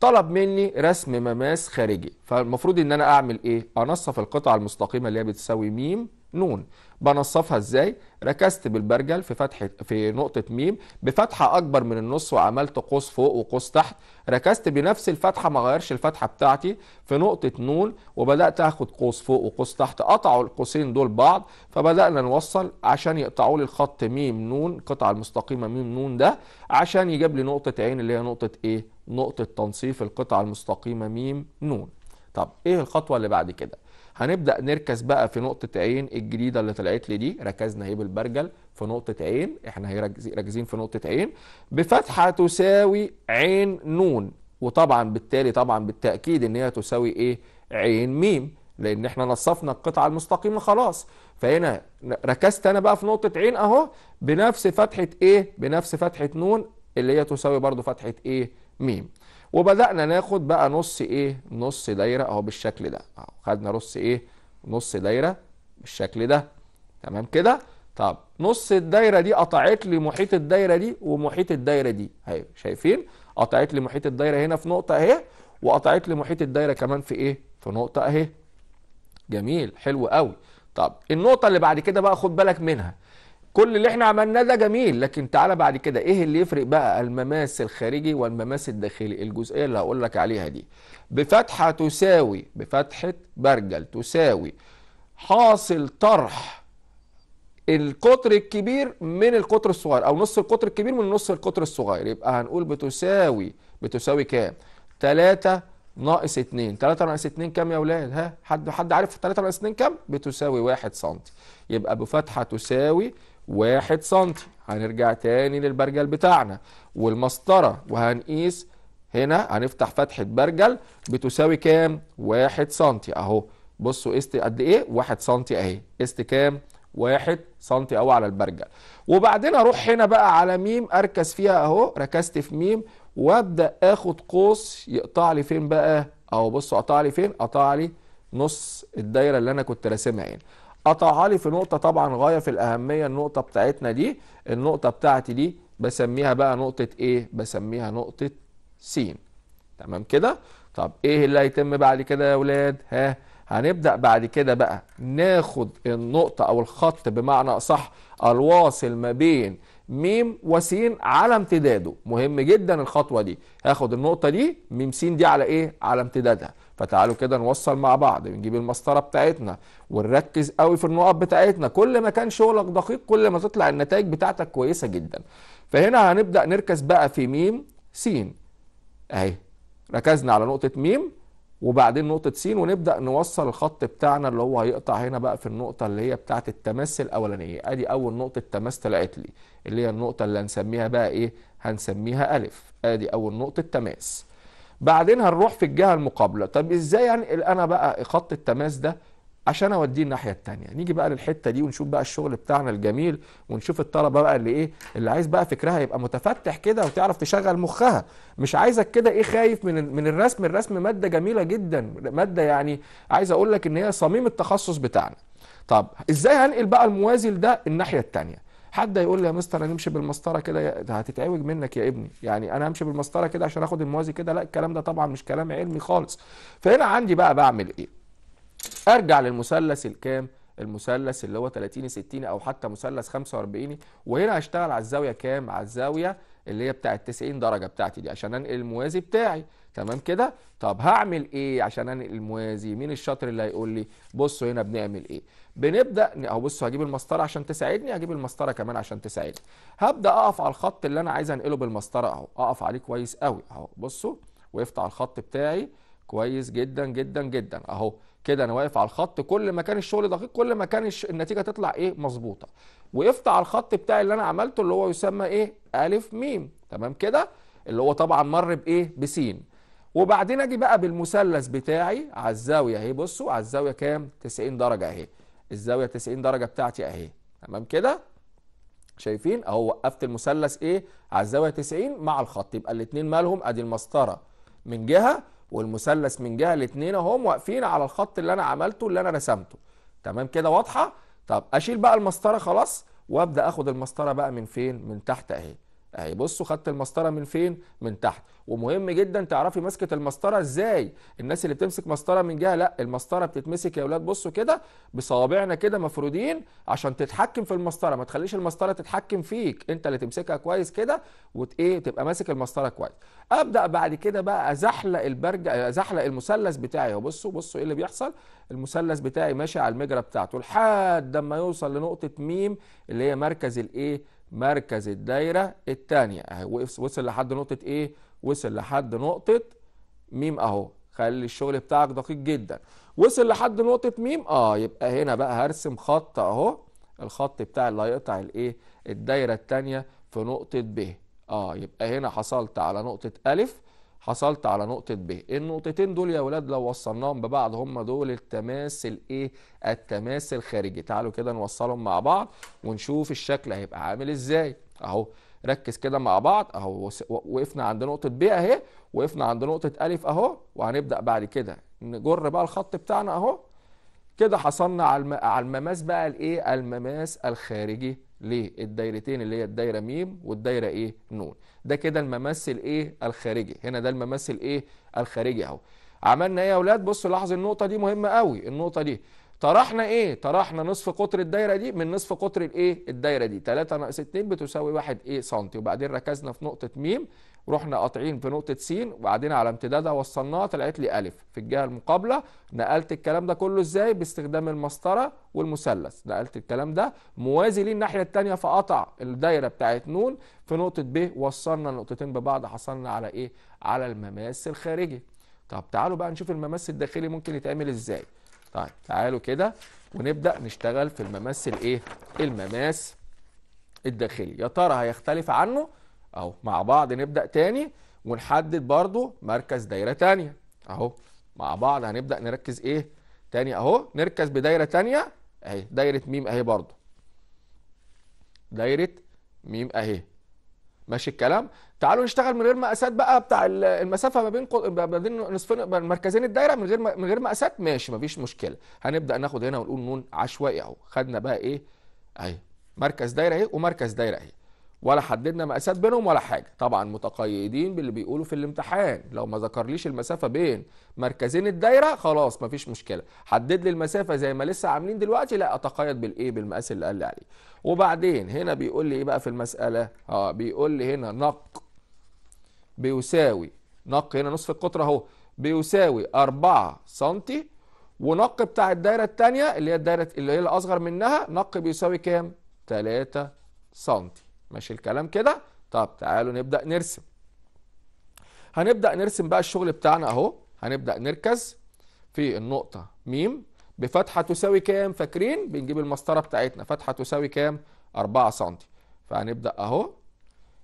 طلب مني رسم مماس خارجي فالمفروض ان انا اعمل ايه انصف القطعة المستقيمة اللي هي بتساوي م نون بنصفها ازاي ركزت بالبرجل في فتحه في نقطه ميم بفتحه اكبر من النص وعملت قوس فوق وقوس تحت ركزت بنفس الفتحه ما غيرش الفتحه بتاعتي في نقطه نون وبدات اخد قوس فوق وقوس تحت قطعوا القوسين دول بعض فبدانا نوصل عشان يقطعوا لي الخط ميم نون القطعه المستقيمه ميم نون ده عشان يجيب لي نقطه عين اللي هي نقطه ايه نقطه تنصيف القطعه المستقيمه ميم نون طب ايه الخطوه اللي بعد كده هنبدا نركز بقى في نقطه عين الجديده اللي طلعت لي دي ركزنا اهي بالبرجل في نقطه عين احنا راكزين في نقطه عين بفتحه تساوي عين نون وطبعا بالتالي طبعا بالتاكيد ان هي تساوي ايه عين ميم لان احنا نصفنا القطعه المستقيمه خلاص فهنا ركزت انا بقى في نقطه عين اهو بنفس فتحه ايه بنفس فتحه نون اللي هي تساوي برضو فتحه ايه ميم وبدانا ناخد بقى نص ايه نص دايره اهو بالشكل ده اهو خدنا نص ايه نص دايره بالشكل ده تمام كده طب نص الدايره دي قطعت لي محيط الدايره دي ومحيط الدايره دي اهي شايفين قطعت لي محيط الدايره هنا في نقطه اهي وقطعت لي محيط الدايره كمان في ايه في نقطه اهي جميل حلو قوي طب النقطه اللي بعد كده بقى خد بالك منها كل اللي احنا عملناه ده جميل لكن تعالى بعد كده ايه اللي يفرق بقى المماس الخارجي والمماس الداخلي الجزئيه اللي هقول لك عليها دي بفتحه تساوي بفتحه برجل تساوي حاصل طرح القطر الكبير من القطر الصغير او نص القطر الكبير من نص القطر الصغير يبقى هنقول بتساوي بتساوي كام 3 ناقص 2 3 ناقص 2 كام يا اولاد ها حد حد عارف 3 ناقص 2 كام بتساوي 1 سم يبقى بفتحه تساوي واحد سنتي هنرجع تاني للبرجل بتاعنا والمسطرة وهنقيس هنا هنفتح فتحة برجل بتساوي كام واحد سنتي اهو بصوا است قد ايه واحد سنتي اهي است كام واحد سنتي اهو على البرجل وبعدين اروح هنا بقى على ميم اركز فيها اهو ركزت في ميم وابدا اخد قوس يقطع لي فين بقى اهو بصوا قطع لي فين قطع لي نص الدايره اللي انا كنت راسمها هنا قطعها لي في نقطة طبعا غاية في الأهمية النقطة بتاعتنا دي النقطة بتاعتي دي بسميها بقى نقطة إيه؟ بسميها نقطة س تمام كده؟ طب إيه اللي هيتم بعد كده يا ولاد؟ ها هنبدأ بعد كده بقى ناخد النقطة أو الخط بمعنى أصح الواصل ما بين ميم س على امتداده مهم جدا الخطوة دي هاخد النقطة دي ميم س دي على إيه؟ على امتدادها فتعالوا كده نوصل مع بعض نجيب المسطره بتاعتنا ونركز قوي في النقط بتاعتنا كل ما كان شغلك دقيق كل ما تطلع النتائج بتاعتك كويسه جدا فهنا هنبدا نركز بقى في ميم س اهي ركزنا على نقطه ميم وبعدين نقطة س ونبدأ نوصل الخط بتاعنا اللي هو هيقطع هنا بقى في النقطة اللي هي بتاعة التماس الأولانية، أدي أول نقطة تماس طلعت لي، اللي هي النقطة اللي هنسميها بقى إيه؟ هنسميها أ، أدي أول نقطة تماس. بعدين هنروح في الجهه المقابله طب ازاي يعني انقل انا بقى خط التماس ده عشان اوديه الناحيه الثانيه نيجي بقى للحته دي ونشوف بقى الشغل بتاعنا الجميل ونشوف الطلبه بقى اللي ايه اللي عايز بقى فكرها يبقى متفتح كده وتعرف تشغل مخها مش عايزك كده ايه خايف من من الرسم الرسم ماده جميله جدا ماده يعني عايز اقول لك ان هي صميم التخصص بتاعنا طب ازاي هنقل بقى الموازي ده الناحيه الثانيه حد هيقول لي يا مستر انا امشي بالمسطره كده ده هتتعوج منك يا ابني يعني انا همشي بالمسطره كده عشان اخد الموازي كده لا الكلام ده طبعا مش كلام علمي خالص فهنا عندي بقى بعمل ايه ارجع للمثلث الكام المثلث اللي هو 30 60 او حتى مثلث 45 وهنا هشتغل على الزاويه كام على الزاويه اللي هي بتاعه 90 درجه بتاعتي دي عشان انقل الموازي بتاعي تمام كده طب هعمل ايه عشان انقل الموازي مين الشاطر اللي هيقول لي بصوا هنا بنعمل ايه بنبدا اهو بصوا هجيب المسطره عشان تساعدني هجيب المسطره كمان عشان تساعدني هبدا اقف على الخط اللي انا عايز انقله بالمسطره اهو اقف عليه كويس قوي اهو بصوا وقفت على الخط بتاعي كويس جدا جدا جدا اهو كده انا واقف على الخط كل ما كان الشغل دقيق كل ما كان النتيجه تطلع ايه مظبوطه وقفت على الخط بتاعي اللي انا عملته اللي هو يسمى ايه الف ميم تمام كده اللي هو طبعا مر بايه بسين وبعدين اجي بقى بالمثلث بتاعي على الزاويه اهي بصوا على الزاويه كام 90 درجه اهي الزاويه 90 درجه بتاعتي اهي تمام كده شايفين اهو وقفت المثلث ايه على الزاويه 90 مع الخط يبقى الاثنين مالهم ادي المسطره من جهه والمثلث من جهه الاثنين اهم واقفين على الخط اللي انا عملته اللي انا رسمته تمام كده واضحه طب اشيل بقى المسطره خلاص وابدا اخد المسطره بقى من فين من تحت اهي اهي بصوا خدت المسطره من فين من تحت ومهم جدا تعرفي مسكه المسطره ازاي الناس اللي بتمسك مسطره من جهه لا المسطره بتتمسك يا اولاد بصوا كده بصوابعنا كده مفرودين عشان تتحكم في المسطره ما تخليش المسطره تتحكم فيك انت اللي تمسكها كويس كده وايه تبقى ماسك المسطره كويس ابدا بعد كده بقى ازحلق البرج ازحلق المثلث بتاعي بصوا بصوا ايه اللي بيحصل المثلث بتاعي ماشي على المجرى بتاعته لحد ما يوصل لنقطه ميم اللي هي مركز الايه مركز الدايرة الثانية اهي وصل لحد نقطة ايه وصل لحد نقطة ميم اهو خلي الشغل بتاعك دقيق جدا وصل لحد نقطة ميم اه يبقى هنا بقى هرسم خط اهو الخط بتاع اللي هيقطع الايه الدايرة الثانية في نقطة ب اه يبقى هنا حصلت على نقطة ا حصلت على نقطة ب النقطتين دول يا ولاد لو وصلناهم ببعض هم دول التماس الايه التماس الخارجي تعالوا كده نوصلهم مع بعض ونشوف الشكل هيبقى عامل ازاي اهو ركز كده مع بعض اهو وقفنا عند نقطة ب اهي وقفنا عند نقطة ألف اهو وهنبدأ بعد كده نجر بقى الخط بتاعنا اهو كده حصلنا على المماس بقى الايه المماس الخارجي للدايرتين اللي هي الدايره ميم والدايره ايه نون ده كده الممثل ايه الخارجي هنا ده الممثل ايه الخارجي اهو عملنا ايه يا اولاد بصوا لاحظ النقطه دي مهمه قوي النقطه دي طرحنا ايه طرحنا نصف قطر الدايره دي من نصف قطر الايه الدايره دي 3 ناقص 2 بتساوي 1 ايه سنتي وبعدين ركزنا في نقطه ميم رحنا قاطعين في نقطه س وبعدين على امتدادها وصلناها طلعت لي ا في الجهه المقابله نقلت الكلام ده كله ازاي باستخدام المسطره والمثلث نقلت الكلام ده موازي ليه الناحيه الثانيه فقطع الدايره بتاعت ن في نقطه ب وصلنا النقطتين ببعض حصلنا على ايه على المماس الخارجي طب تعالوا بقى نشوف المماس الداخلي ممكن يتعمل ازاي طيب تعالوا كده ونبدا نشتغل في المماس الايه المماس الداخلي يا ترى هيختلف عنه اهو مع بعض نبدا تاني ونحدد برضو مركز دايره تانية اهو مع بعض هنبدا نركز ايه تاني اهو نركز بدايره تانية اهي دايره ميم اهي برضو دايره ميم اهي ماشي الكلام تعالوا نشتغل من غير مقاسات بقى بتاع المسافه ما بين ما بين نصفين مركزين الدايره من غير من غير مقاسات ماشي مفيش مشكله هنبدا ناخد هنا ونقول نون عشوائي اهو خدنا بقى ايه اهي مركز دايره اهي ومركز دايره اهي ولا حددنا مقاسات بينهم ولا حاجه طبعا متقيدين باللي بيقولوا في الامتحان لو ما ذكرليش المسافه بين مركزين الدايره خلاص مفيش مشكله حدد لي المسافه زي ما لسه عاملين دلوقتي لا اتقيد بالايه بالمقاس اللي قال لي عليه وبعدين هنا بيقول لي ايه بقى في المساله اه بيقول لي هنا نق بيساوي نق هنا نصف القطر اهو بيساوي 4 سم ونق بتاع الدايره الثانيه اللي هي الدايره اللي هي الاصغر منها نق بيساوي كام 3 سم ماشي الكلام كده طب تعالوا نبدا نرسم هنبدا نرسم بقى الشغل بتاعنا اهو هنبدا نركز في النقطه م بفتحه تساوي كام فاكرين بنجيب المسطره بتاعتنا فتحه تساوي كام 4 سم فهنبدا اهو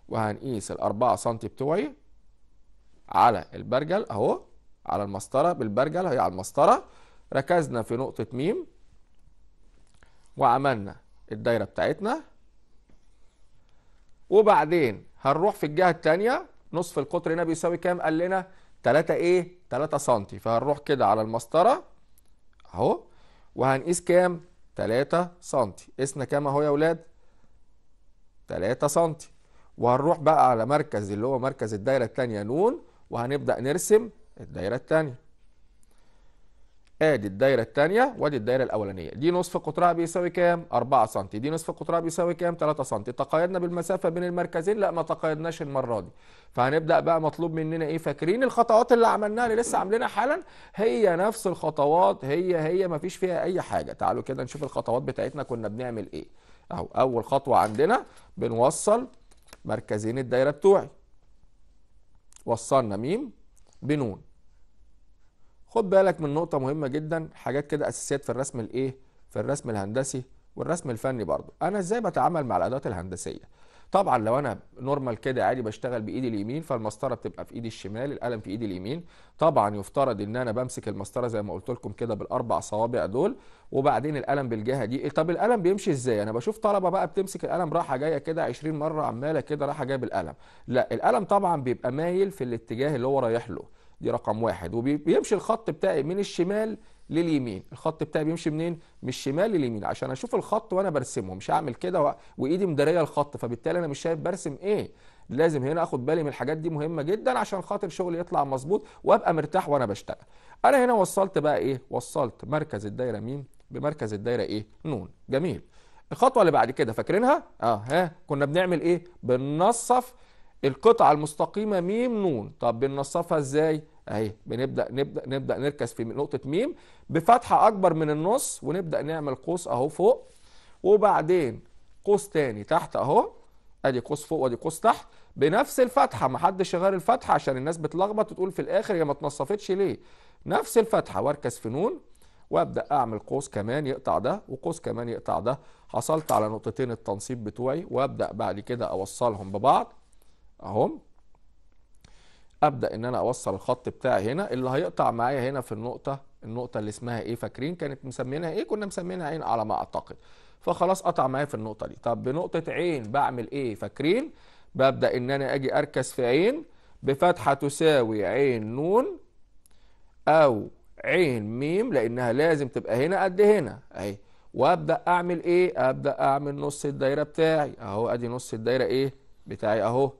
وهنقيس ال 4 سم بتوعي على البرجل اهو على المسطره بالبرجل اهي على المسطره ركزنا في نقطه م وعملنا الدايره بتاعتنا وبعدين هنروح في الجهه الثانيه نصف القطر هنا بيساوي كام قال لنا 3 ايه 3 سم فهنروح كده على المسطره اهو وهنقيس كام 3 سم قسنا كام اهو يا اولاد 3 سم وهنروح بقى على مركز اللي هو مركز الدايره الثانيه نون وهنبدا نرسم الدايره الثانيه ادي الدايره الثانيه وادي الدايره الاولانيه دي نصف قطرها بيساوي كام 4 سم دي نصف قطرها بيساوي كام 3 سم تقايدنا بالمسافه بين المركزين لا ما تقايدناش المره دي فهنبدا بقى مطلوب مننا ايه فاكرين الخطوات اللي عملناها اللي لسه عاملينها حالا هي نفس الخطوات هي هي ما فيش فيها اي حاجه تعالوا كده نشوف الخطوات بتاعتنا كنا بنعمل ايه اهو اول خطوه عندنا بنوصل مركزين الدايره بتوعي وصلنا ميم بنون خد بالك من نقطه مهمه جدا حاجات كده اساسيات في الرسم الايه في الرسم الهندسي والرسم الفني برضه انا ازاي بتعامل مع الادوات الهندسيه طبعا لو انا نورمال كده عادي بشتغل بايدي اليمين فالمسطره بتبقى في ايدي الشمال القلم في ايدي اليمين طبعا يفترض ان انا بمسك المسطره زي ما قلت لكم كده بالاربع صوابع دول وبعدين القلم بالجهه دي طب القلم بيمشي ازاي انا بشوف طلبه بقى بتمسك القلم رايحة جايه كده 20 مره عماله كده رايحة جايه بالقلم لا القلم طبعا بيبقى مايل في الاتجاه اللي هو رايح له دي رقم واحد وبيمشي الخط بتاعي من الشمال لليمين الخط بتاعي بيمشي منين من الشمال لليمين عشان اشوف الخط وانا برسمه مش هعمل كده وايدي مداريه الخط فبالتالي انا مش شايف برسم ايه لازم هنا اخد بالي من الحاجات دي مهمه جدا عشان خاطر شغلي يطلع مظبوط وابقى مرتاح وانا بشتغل انا هنا وصلت بقى ايه وصلت مركز الدايره مين بمركز الدايره ايه نون جميل الخطوه اللي بعد كده فاكرينها اه ها كنا بنعمل ايه بننصف القطعة المستقيمة ميم نون طب بننصفها ازاي اهي بنبدا نبدا نبدا نركز في نقطه ميم بفتحه اكبر من النص ونبدا نعمل قوس اهو فوق وبعدين قوس تاني تحت اهو ادي قوس فوق وادي قوس تحت بنفس الفتحه ما حدش غير الفتحه عشان الناس بتلخبط وتقول في الاخر هي ما اتنصفتش ليه نفس الفتحه واركز في نون وابدا اعمل قوس كمان يقطع ده وقوس كمان يقطع ده حصلت على نقطتين التنصيب بتوعي وابدا بعد كده اوصلهم ببعض اهو ابدا ان انا اوصل الخط بتاعي هنا اللي هيقطع معايا هنا في النقطه النقطه اللي اسمها ايه فاكرين كانت مسمينها ايه كنا مسمينها عين على ما اعتقد فخلاص قطع معايا في النقطه دي طب بنقطه عين بعمل ايه فاكرين ببدا ان انا اجي اركز في عين بفتحه تساوي عين نون او عين ميم لانها لازم تبقى هنا قد هنا اهي وابدا اعمل ايه ابدا اعمل نص الدايره بتاعي اهو ادي نص الدايره ايه بتاعي اهو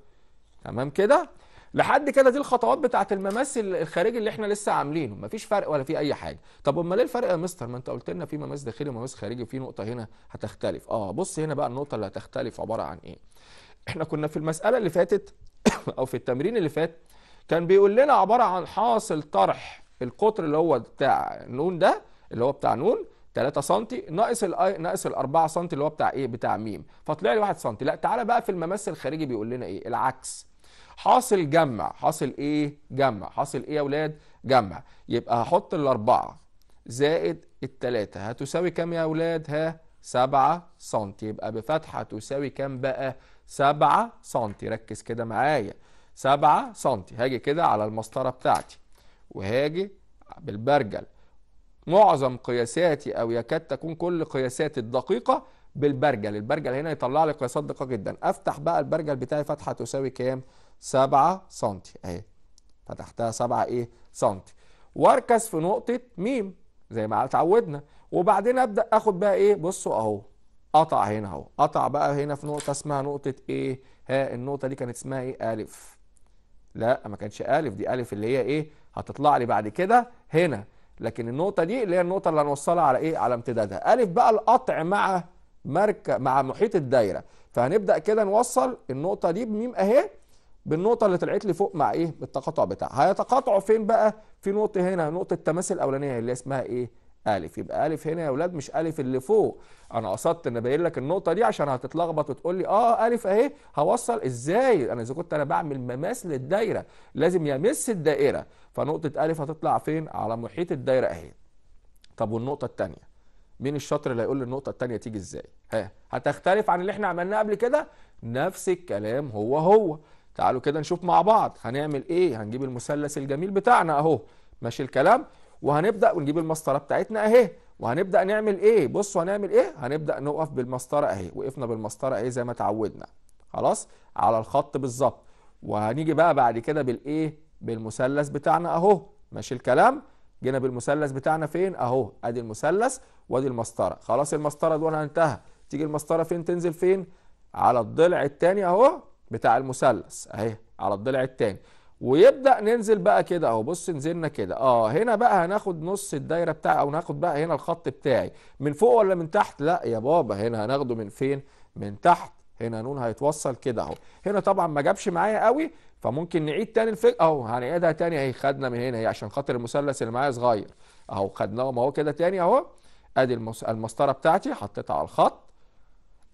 تمام كده لحد كده دي الخطوات بتاعه المماس الخارجي اللي احنا لسه عاملينه مفيش فرق ولا في اي حاجه طب امال ايه الفرق يا مستر ما انت قلت لنا في مماس داخلي ومماس خارجي وفي نقطه هنا هتختلف اه بص هنا بقى النقطه اللي هتختلف عباره عن ايه احنا كنا في المساله اللي فاتت او في التمرين اللي فات كان بيقول لنا عباره عن حاصل طرح القطر اللي هو بتاع نون ده اللي هو بتاع نون 3 سم ناقص الـ ناقص ال 4 سم اللي هو بتاع ايه بتاع ميم فطلع لي 1 سم لا تعالى بقى في المماس الخارجي بيقول لنا ايه العكس حاصل جمع حاصل ايه جمع حاصل ايه يا اولاد جمع يبقى هحط الاربعه زائد التلاته هتساوي كام يا اولاد ها سبعة سنتي يبقى بفتحة تساوي كام بقى سبعة سنتي ركز كده معايا سبعة سنتي هاجي كده على المسطرة بتاعتي وهاجي بالبرجل معظم قياساتي او يكاد تكون كل قياساتي الدقيقة بالبرجل البرجل هنا يطلع لي قياسات دقيقة جدا افتح بقى البرجل بتاعي فتحة تساوي كام 7 سم اهي فتحتها 7 ايه سم واركز في نقطه م زي ما اتعودنا وبعدين ابدا اخد بقى ايه بصوا اهو قطع هنا اهو قطع بقى هنا في نقطه اسمها نقطه ايه ها النقطه دي كانت اسمها ايه الف لا ما كانتش الف دي الف اللي هي ايه هتطلع لي بعد كده هنا لكن النقطه دي اللي هي النقطه اللي هنوصلها على ايه على امتدادها الف بقى القطع مع مركب مع محيط الدايره فهنبدا كده نوصل النقطه دي بميم اهي بالنقطه اللي طلعت لي فوق مع ايه بالتقاطع بتاعها هيتقاطعوا فين بقى في نقطه هنا نقطه التماس الاولانيه اللي اسمها ايه الف يبقى الف هنا يا اولاد مش الف اللي فوق انا قصدت ان باين لك النقطه دي عشان هتتلخبط وتقول لي اه الف اهي هوصل ازاي انا اذا كنت انا بعمل مماس للدايره لازم يمس الدائره فنقطه الف هتطلع فين على محيط الدايره اهي طب والنقطه الثانيه مين الشاطر اللي هيقول لي النقطه الثانيه تيجي ازاي ها هتختلف عن اللي احنا عملناه قبل كده نفس الكلام هو هو تعالوا كده نشوف مع بعض هنعمل ايه هنجيب المثلث الجميل بتاعنا اهو ماشي الكلام وهنبدا ونجيب المسطره بتاعتنا اهي وهنبدا نعمل ايه بصوا هنعمل ايه هنبدا نقف بالمسطره اهي وقفنا بالمسطره اهي زي ما اتعودنا خلاص على الخط بالظبط وهنيجي بقى بعد كده بالايه بالمثلث بتاعنا اهو ماشي الكلام جينا بالمثلث بتاعنا فين اهو ادي المثلث وادي المسطره خلاص المسطره دول انتهى تيجي المسطره فين تنزل فين على الضلع الثاني اهو بتاع المثلث اهي على الضلع الثاني ويبدا ننزل بقى كده اهو بص نزلنا كده اه هنا بقى هناخد نص الدايره بتاع او ناخد بقى هنا الخط بتاعي من فوق ولا من تحت لا يا بابا هنا هناخده من فين من تحت هنا نون هيتوصل كده اهو هنا طبعا ما جابش معايا قوي فممكن نعيد تاني الفكره اهو هنعيدها تاني اهي خدنا من هنا هي عشان خاطر المثلث اللي معايا صغير اهو خدناه ما هو كده تاني اهو ادي المسطره بتاعتي حطيتها على الخط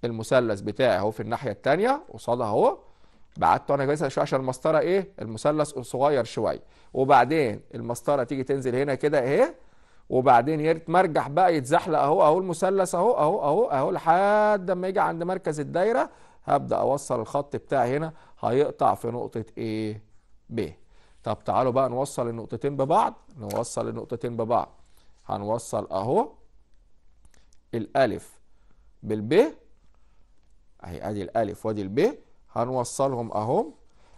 المثلث بتاعي اهو في الناحيه الثانيه قصادها اهو بعدته انا كويس شويه عشان المسطره ايه المثلث صغير شويه وبعدين المسطره تيجي تنزل هنا كده اهي وبعدين يتمرجح بقى يتزحلق اهو اهو المثلث اهو اهو اهو اهو لحد ما يجي عند مركز الدايره هبدا اوصل الخط بتاعي هنا هيقطع في نقطه ايه ب طب تعالوا بقى نوصل النقطتين ببعض نوصل النقطتين ببعض هنوصل اهو الالف بالب اهي ادي الالف وادي الب هنوصلهم اهم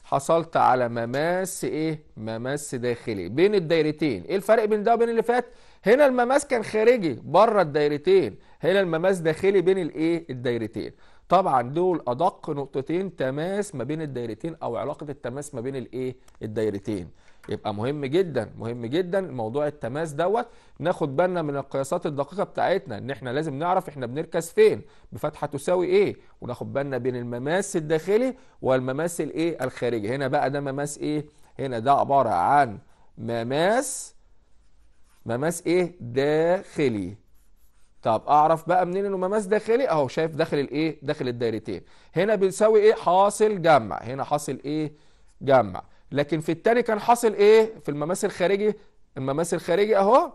حصلت على مماس ايه مماس داخلي بين الدايرتين ايه الفرق بين ده وبين اللي فات هنا المماس كان خارجي بره الدايرتين هنا المماس داخلي بين الايه الدايرتين طبعا دول ادق نقطتين تماس ما بين الدايرتين او علاقه التماس ما بين الايه الدايرتين يبقى مهم جدا مهم جدا موضوع التماس دوت ناخد بالنا من القياسات الدقيقه بتاعتنا ان احنا لازم نعرف احنا بنركز فين بفتحه تساوي ايه وناخد بالنا بين المماس الداخلي والمماس الايه الخارجي هنا بقى ده مماس ايه هنا ده عباره عن مماس مماس ايه داخلي طب اعرف بقى منين انه مماس داخلي اهو شايف داخل الايه داخل الدايرتين هنا بيساوي ايه حاصل جمع هنا حاصل ايه جمع لكن في الثاني كان حاصل ايه في المماس الخارجي المماس الخارجي اهو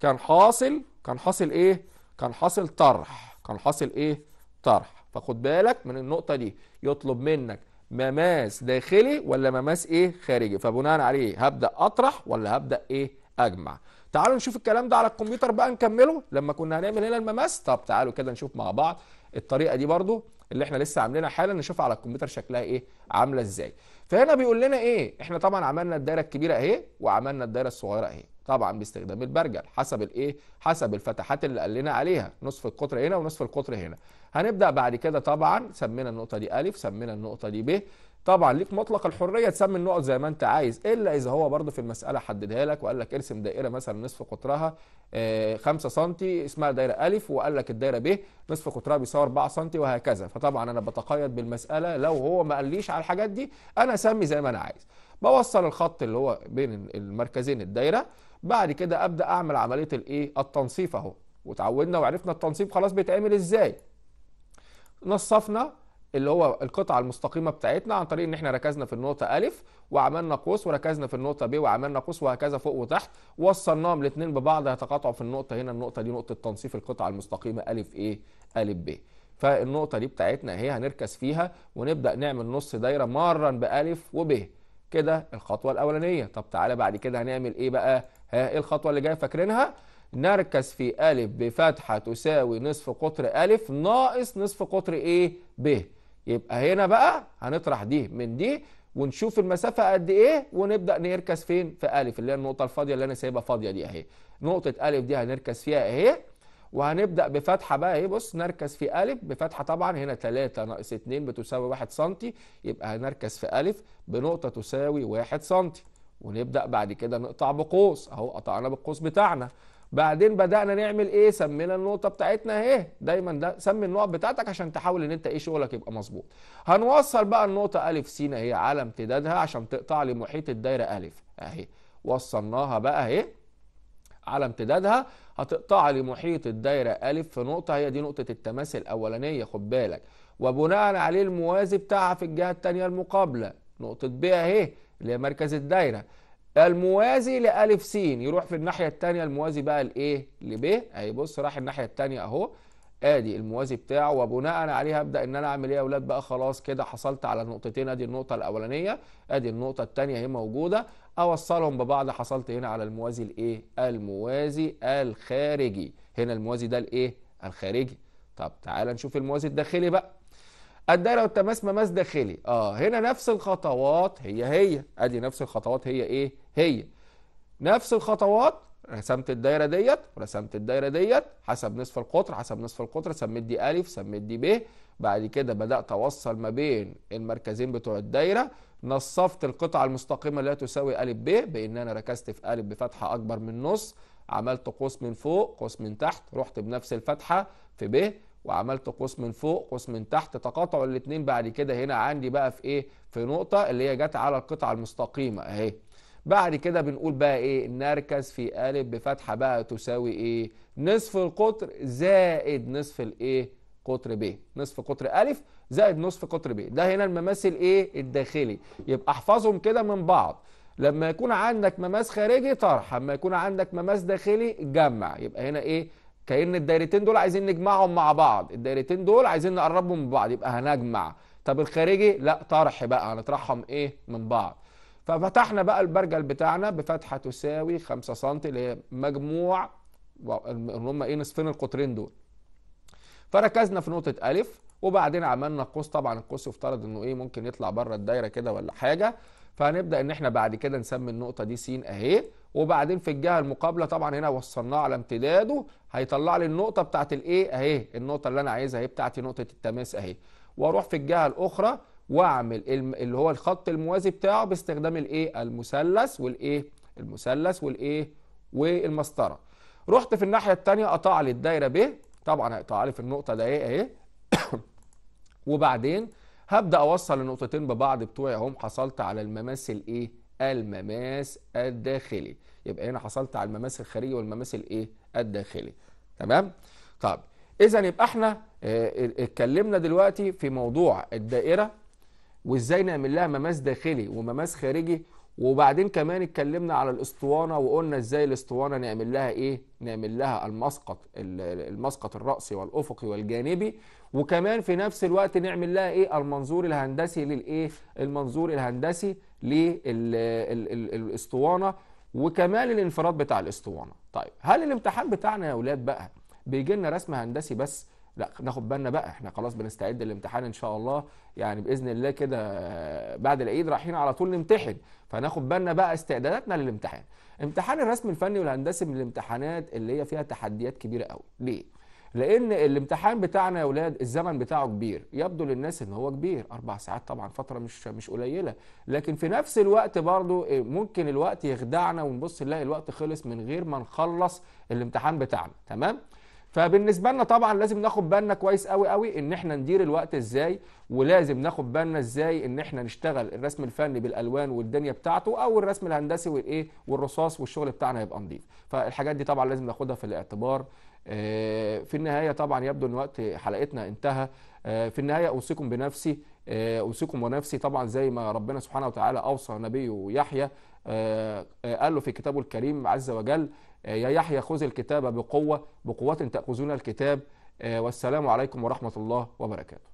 كان حاصل كان حاصل ايه كان حاصل طرح كان حاصل ايه طرح فخد بالك من النقطه دي يطلب منك مماس داخلي ولا مماس ايه خارجي فبناء عليه هبدا اطرح ولا هبدا ايه اجمع تعالوا نشوف الكلام ده على الكمبيوتر بقى نكمله لما كنا هنعمل هنا المماس طب تعالوا كده نشوف مع بعض الطريقه دي برضو اللي احنا لسه عاملينها حالا نشوفها على الكمبيوتر شكلها ايه عامله ازاي فهنا بيقول لنا ايه احنا طبعا عملنا الدايره الكبيره اهي وعملنا الدايره الصغيره اهي طبعا باستخدام البرجل حسب الايه حسب الفتحات اللي قال لنا عليها نصف القطر هنا ونصف القطر هنا هنبدا بعد كده طبعا سمينا النقطه دي الف سمينا النقطه دي ب طبعا ليك مطلق الحريه تسمي النقط زي ما انت عايز الا اذا هو برضه في المساله حددها لك وقال لك ارسم دائره مثلا نصف قطرها 5 آه، سم اسمها دايره الف وقال لك الدايره ب نصف قطرها بيساوي 4 سم وهكذا فطبعا انا بتقيد بالمساله لو هو ما قاليش على الحاجات دي انا اسمي زي ما انا عايز بوصل الخط اللي هو بين المركزين الدايره بعد كده ابدا اعمل عمليه الايه التنصيف اهو وتعودنا وعرفنا التنصيف خلاص بيتعمل ازاي نصفنا اللي هو القطعه المستقيمه بتاعتنا عن طريق ان احنا ركزنا في النقطه الف وعملنا قوس وركزنا في النقطه ب وعملنا قوس وهكذا فوق وتحت وصلناهم الاثنين ببعض هيتقاطعوا في النقطه هنا النقطه دي نقطه تنصيف القطعه المستقيمه الف ايه الف ب فالنقطه دي بتاعتنا اهي هنركز فيها ونبدا نعمل نص دايره مرا بالف وب كده الخطوه الاولانيه طب تعالى بعد كده هنعمل ايه بقى ها ايه الخطوه اللي جايه فاكرينها نركز في أ بفتحة تساوي نصف قطر أ ناقص نصف قطر إيه ب يبقى هنا بقى هنطرح دي من دي ونشوف المسافة قد إيه ونبدأ نركز فين في ألف اللي هي النقطة الفاضية اللي أنا سايبها فاضية دي أهي نقطة ألف دي هنركز فيها أهي وهنبدأ بفتحة بقى أهي بص نركز في ألف بفتحة طبعا هنا 3 ناقص 2 بتساوي 1 سم يبقى هنركز في ألف بنقطة تساوي 1 سم ونبدأ بعد كده نقطع بقوس أهو قطعنا بالقوس بتاعنا بعدين بدانا نعمل ايه سمينا النقطه بتاعتنا اهي دايما ده سمي النقط بتاعتك عشان تحاول ان انت ايه شغلك يبقى مظبوط هنوصل بقى النقطه ا س اهي على امتدادها عشان تقطع لي محيط الدايره ا اهي وصلناها بقى اهي على امتدادها هتقطع لي محيط الدايره ا في نقطه هي دي نقطه التماس الاولانيه خد بالك وبناء عليه الموازي بتاعها في الجهه الثانيه المقابله نقطه ب اهي اللي هي مركز الدايره الموازي لألف س يروح في الناحية التانية الموازي بقى لإيه؟ لب أهي بص راح الناحية التانية أهو ادي الموازي بتاعه وبناء عليها ابدا ان انا اعمل ايه يا اولاد بقى خلاص كده حصلت على النقطتين ادي النقطه الاولانيه ادي النقطه الثانيه اهي موجوده اوصلهم ببعض حصلت هنا على الموازي الايه الموازي الخارجي هنا الموازي ده الايه الخارجي طب تعالى نشوف الموازي الداخلي بقى الدايره والتماس مماس داخلي اه هنا نفس الخطوات هي هي ادي نفس الخطوات هي ايه هي نفس الخطوات رسمت الدايره ديت ورسمت الدايره ديت حسب نصف القطر حسب نصف القطر سميت دي الف سميت دي ب بعد كده بدات اوصل ما بين المركزين بتوع الدايره نصفت القطعه المستقيمه لا تساوي الف ب بان انا ركزت في الف بفتحه اكبر من نص عملت قوس من فوق قوس من تحت رحت بنفس الفتحه في ب وعملت قوس من فوق قوس من تحت تقاطعوا الاثنين بعد كده هنا عندي بقى في ايه في نقطه اللي هي جت على القطعه المستقيمه اهي بعد كده بنقول بقى ايه نركز في ا بفتحه بقى تساوي ايه نصف القطر زائد نصف الايه قطر ب نصف قطر ا زائد نصف قطر ب ده هنا المماس الايه الداخلي يبقى احفظهم كده من بعض لما يكون عندك مماس خارجي طرح اما يكون عندك مماس داخلي جمع يبقى هنا ايه كأن الدايرتين دول عايزين نجمعهم مع بعض الدايرتين دول عايزين نقربهم من بعض يبقى هنجمع طب الخارجي لا طرح بقى هنطرحهم ايه من بعض ففتحنا بقى البرجل بتاعنا بفتحه تساوي 5 سم اللي هي مجموع اللي هم ايه نصفين القطرين دول فركزنا في نقطه الف وبعدين عملنا قوس طبعا القوس يفترض انه ايه ممكن يطلع بره الدايره كده ولا حاجه فهنبدا ان احنا بعد كده نسمي النقطه دي س اهي وبعدين في الجهه المقابله طبعا هنا وصلناه على امتداده هيطلع لي النقطه بتاعت الايه اهي النقطه اللي انا عايزها اهي بتاعتي نقطه التماس اهي واروح في الجهه الاخرى واعمل اللي هو الخط الموازي بتاعه باستخدام الايه المثلث والايه المثلث والايه والمسطره رحت في الناحيه الثانيه قطع لي الدايره ب طبعا هيقطع لي في النقطه ده ايه اهي وبعدين هبدا اوصل النقطتين ببعض بتوعي اهم حصلت على المماس الايه المماس الداخلي يبقى هنا حصلت على المماس الخارجي والمماس الايه الداخلي تمام طب اذا يبقى احنا آه، آه، اتكلمنا دلوقتي في موضوع الدائره وازاي نعمل لها مماس داخلي ومماس خارجي وبعدين كمان اتكلمنا على الاسطوانه وقلنا ازاي الاسطوانه نعمل لها ايه نعمل لها المسقط المسقط الراسي والافقي والجانبي وكمان في نفس الوقت نعمل لها ايه المنظور الهندسي للايه المنظور الهندسي للاسطوانه وكمان الانفراد بتاع الاسطوانه طيب هل الامتحان بتاعنا يا اولاد بقى بيجي لنا رسم هندسي بس لا ناخد بالنا بقى احنا خلاص بنستعد للامتحان ان شاء الله يعني باذن الله كده بعد العيد رايحين على طول نمتحن فناخد بالنا بقى استعداداتنا للامتحان امتحان الرسم الفني والهندسي من الامتحانات اللي هي فيها تحديات كبيره قوي ليه لان الامتحان بتاعنا يا اولاد الزمن بتاعه كبير يبدو للناس ان هو كبير اربع ساعات طبعا فتره مش مش قليله لكن في نفس الوقت برضو إيه، ممكن الوقت يخدعنا ونبص نلاقي الوقت خلص من غير ما نخلص الامتحان بتاعنا تمام فبالنسبه لنا طبعا لازم ناخد بالنا كويس قوي قوي ان احنا ندير الوقت ازاي ولازم ناخد بالنا ازاي ان احنا نشتغل الرسم الفني بالالوان والدنيا بتاعته او الرسم الهندسي والايه والرصاص والشغل بتاعنا هيبقى نظيف فالحاجات دي طبعا لازم ناخدها في الاعتبار آه، في النهايه طبعا يبدو ان وقت حلقتنا انتهى آه، في النهايه اوصيكم بنفسي آه، اوصيكم ونفسي طبعا زي ما ربنا سبحانه وتعالى اوصى نبيه يحيى قال له في كتابه الكريم عز وجل آه، يا يحيى خذ الكتاب بقوة بقوة تأخذون الكتاب آه، والسلام عليكم ورحمة الله وبركاته